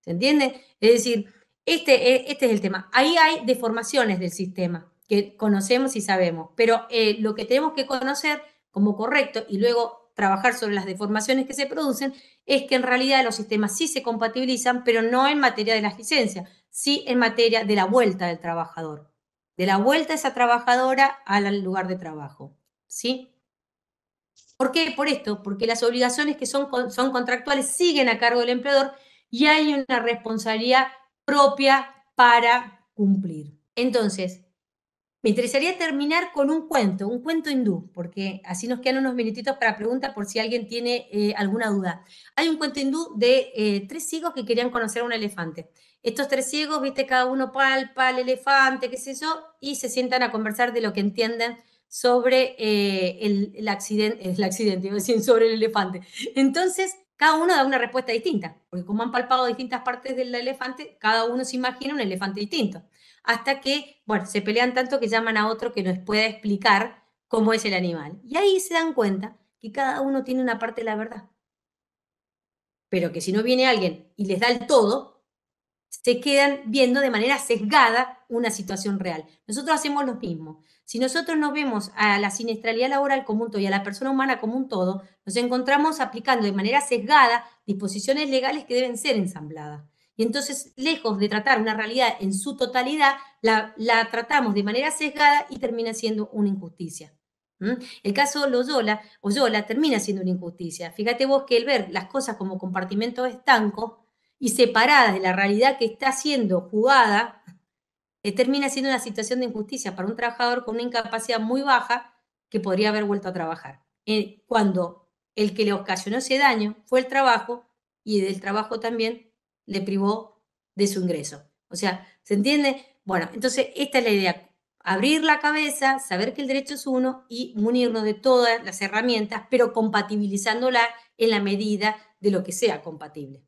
¿Se entiende? Es decir, este, eh, este, es el tema. Ahí hay deformaciones del sistema que conocemos y sabemos, pero eh, lo que tenemos que conocer como correcto y luego trabajar sobre las deformaciones que se producen es que en realidad los sistemas sí se compatibilizan, pero no en materia de las licencias, sí en materia de la vuelta del trabajador, de la vuelta de esa trabajadora al lugar de trabajo. ¿Sí? ¿Por qué? Por esto, porque las obligaciones que son, son contractuales siguen a cargo del empleador y hay una responsabilidad propia para cumplir. Entonces, me interesaría terminar con un cuento, un cuento hindú, porque así nos quedan unos minutitos para preguntas por si alguien tiene eh, alguna duda. Hay un cuento hindú de eh, tres ciegos que querían conocer a un elefante. Estos tres ciegos, viste, cada uno palpa al elefante, qué sé yo, y se sientan a conversar de lo que entienden sobre eh, el, accidente, el accidente, decir, sobre el elefante. Entonces, cada uno da una respuesta distinta, porque como han palpado distintas partes del elefante, cada uno se imagina un elefante distinto. Hasta que, bueno, se pelean tanto que llaman a otro que nos pueda explicar cómo es el animal. Y ahí se dan cuenta que cada uno tiene una parte de la verdad. Pero que si no viene alguien y les da el todo, se quedan viendo de manera sesgada una situación real. Nosotros hacemos lo mismo. Si nosotros nos vemos a la siniestralidad laboral como un todo y a la persona humana como un todo, nos encontramos aplicando de manera sesgada disposiciones legales que deben ser ensambladas. Y entonces, lejos de tratar una realidad en su totalidad, la, tratamos de manera sesgada y termina siendo una injusticia. ¿Mm? El caso de Loyola termina siendo una injusticia. Fíjate vos que el ver las cosas como compartimentos estancos y separadas de la realidad que está siendo jugada eh, termina siendo una situación de injusticia para un trabajador con una incapacidad muy baja que podría haber vuelto a trabajar. Eh, cuando el que le ocasionó ese daño fue el trabajo y del trabajo también le privó de su ingreso. O sea, ¿se entiende? Bueno, entonces esta es la idea. Abrir la cabeza, saber que el derecho es uno y munirnos de todas las herramientas, pero compatibilizándola en la medida de lo que sea compatible.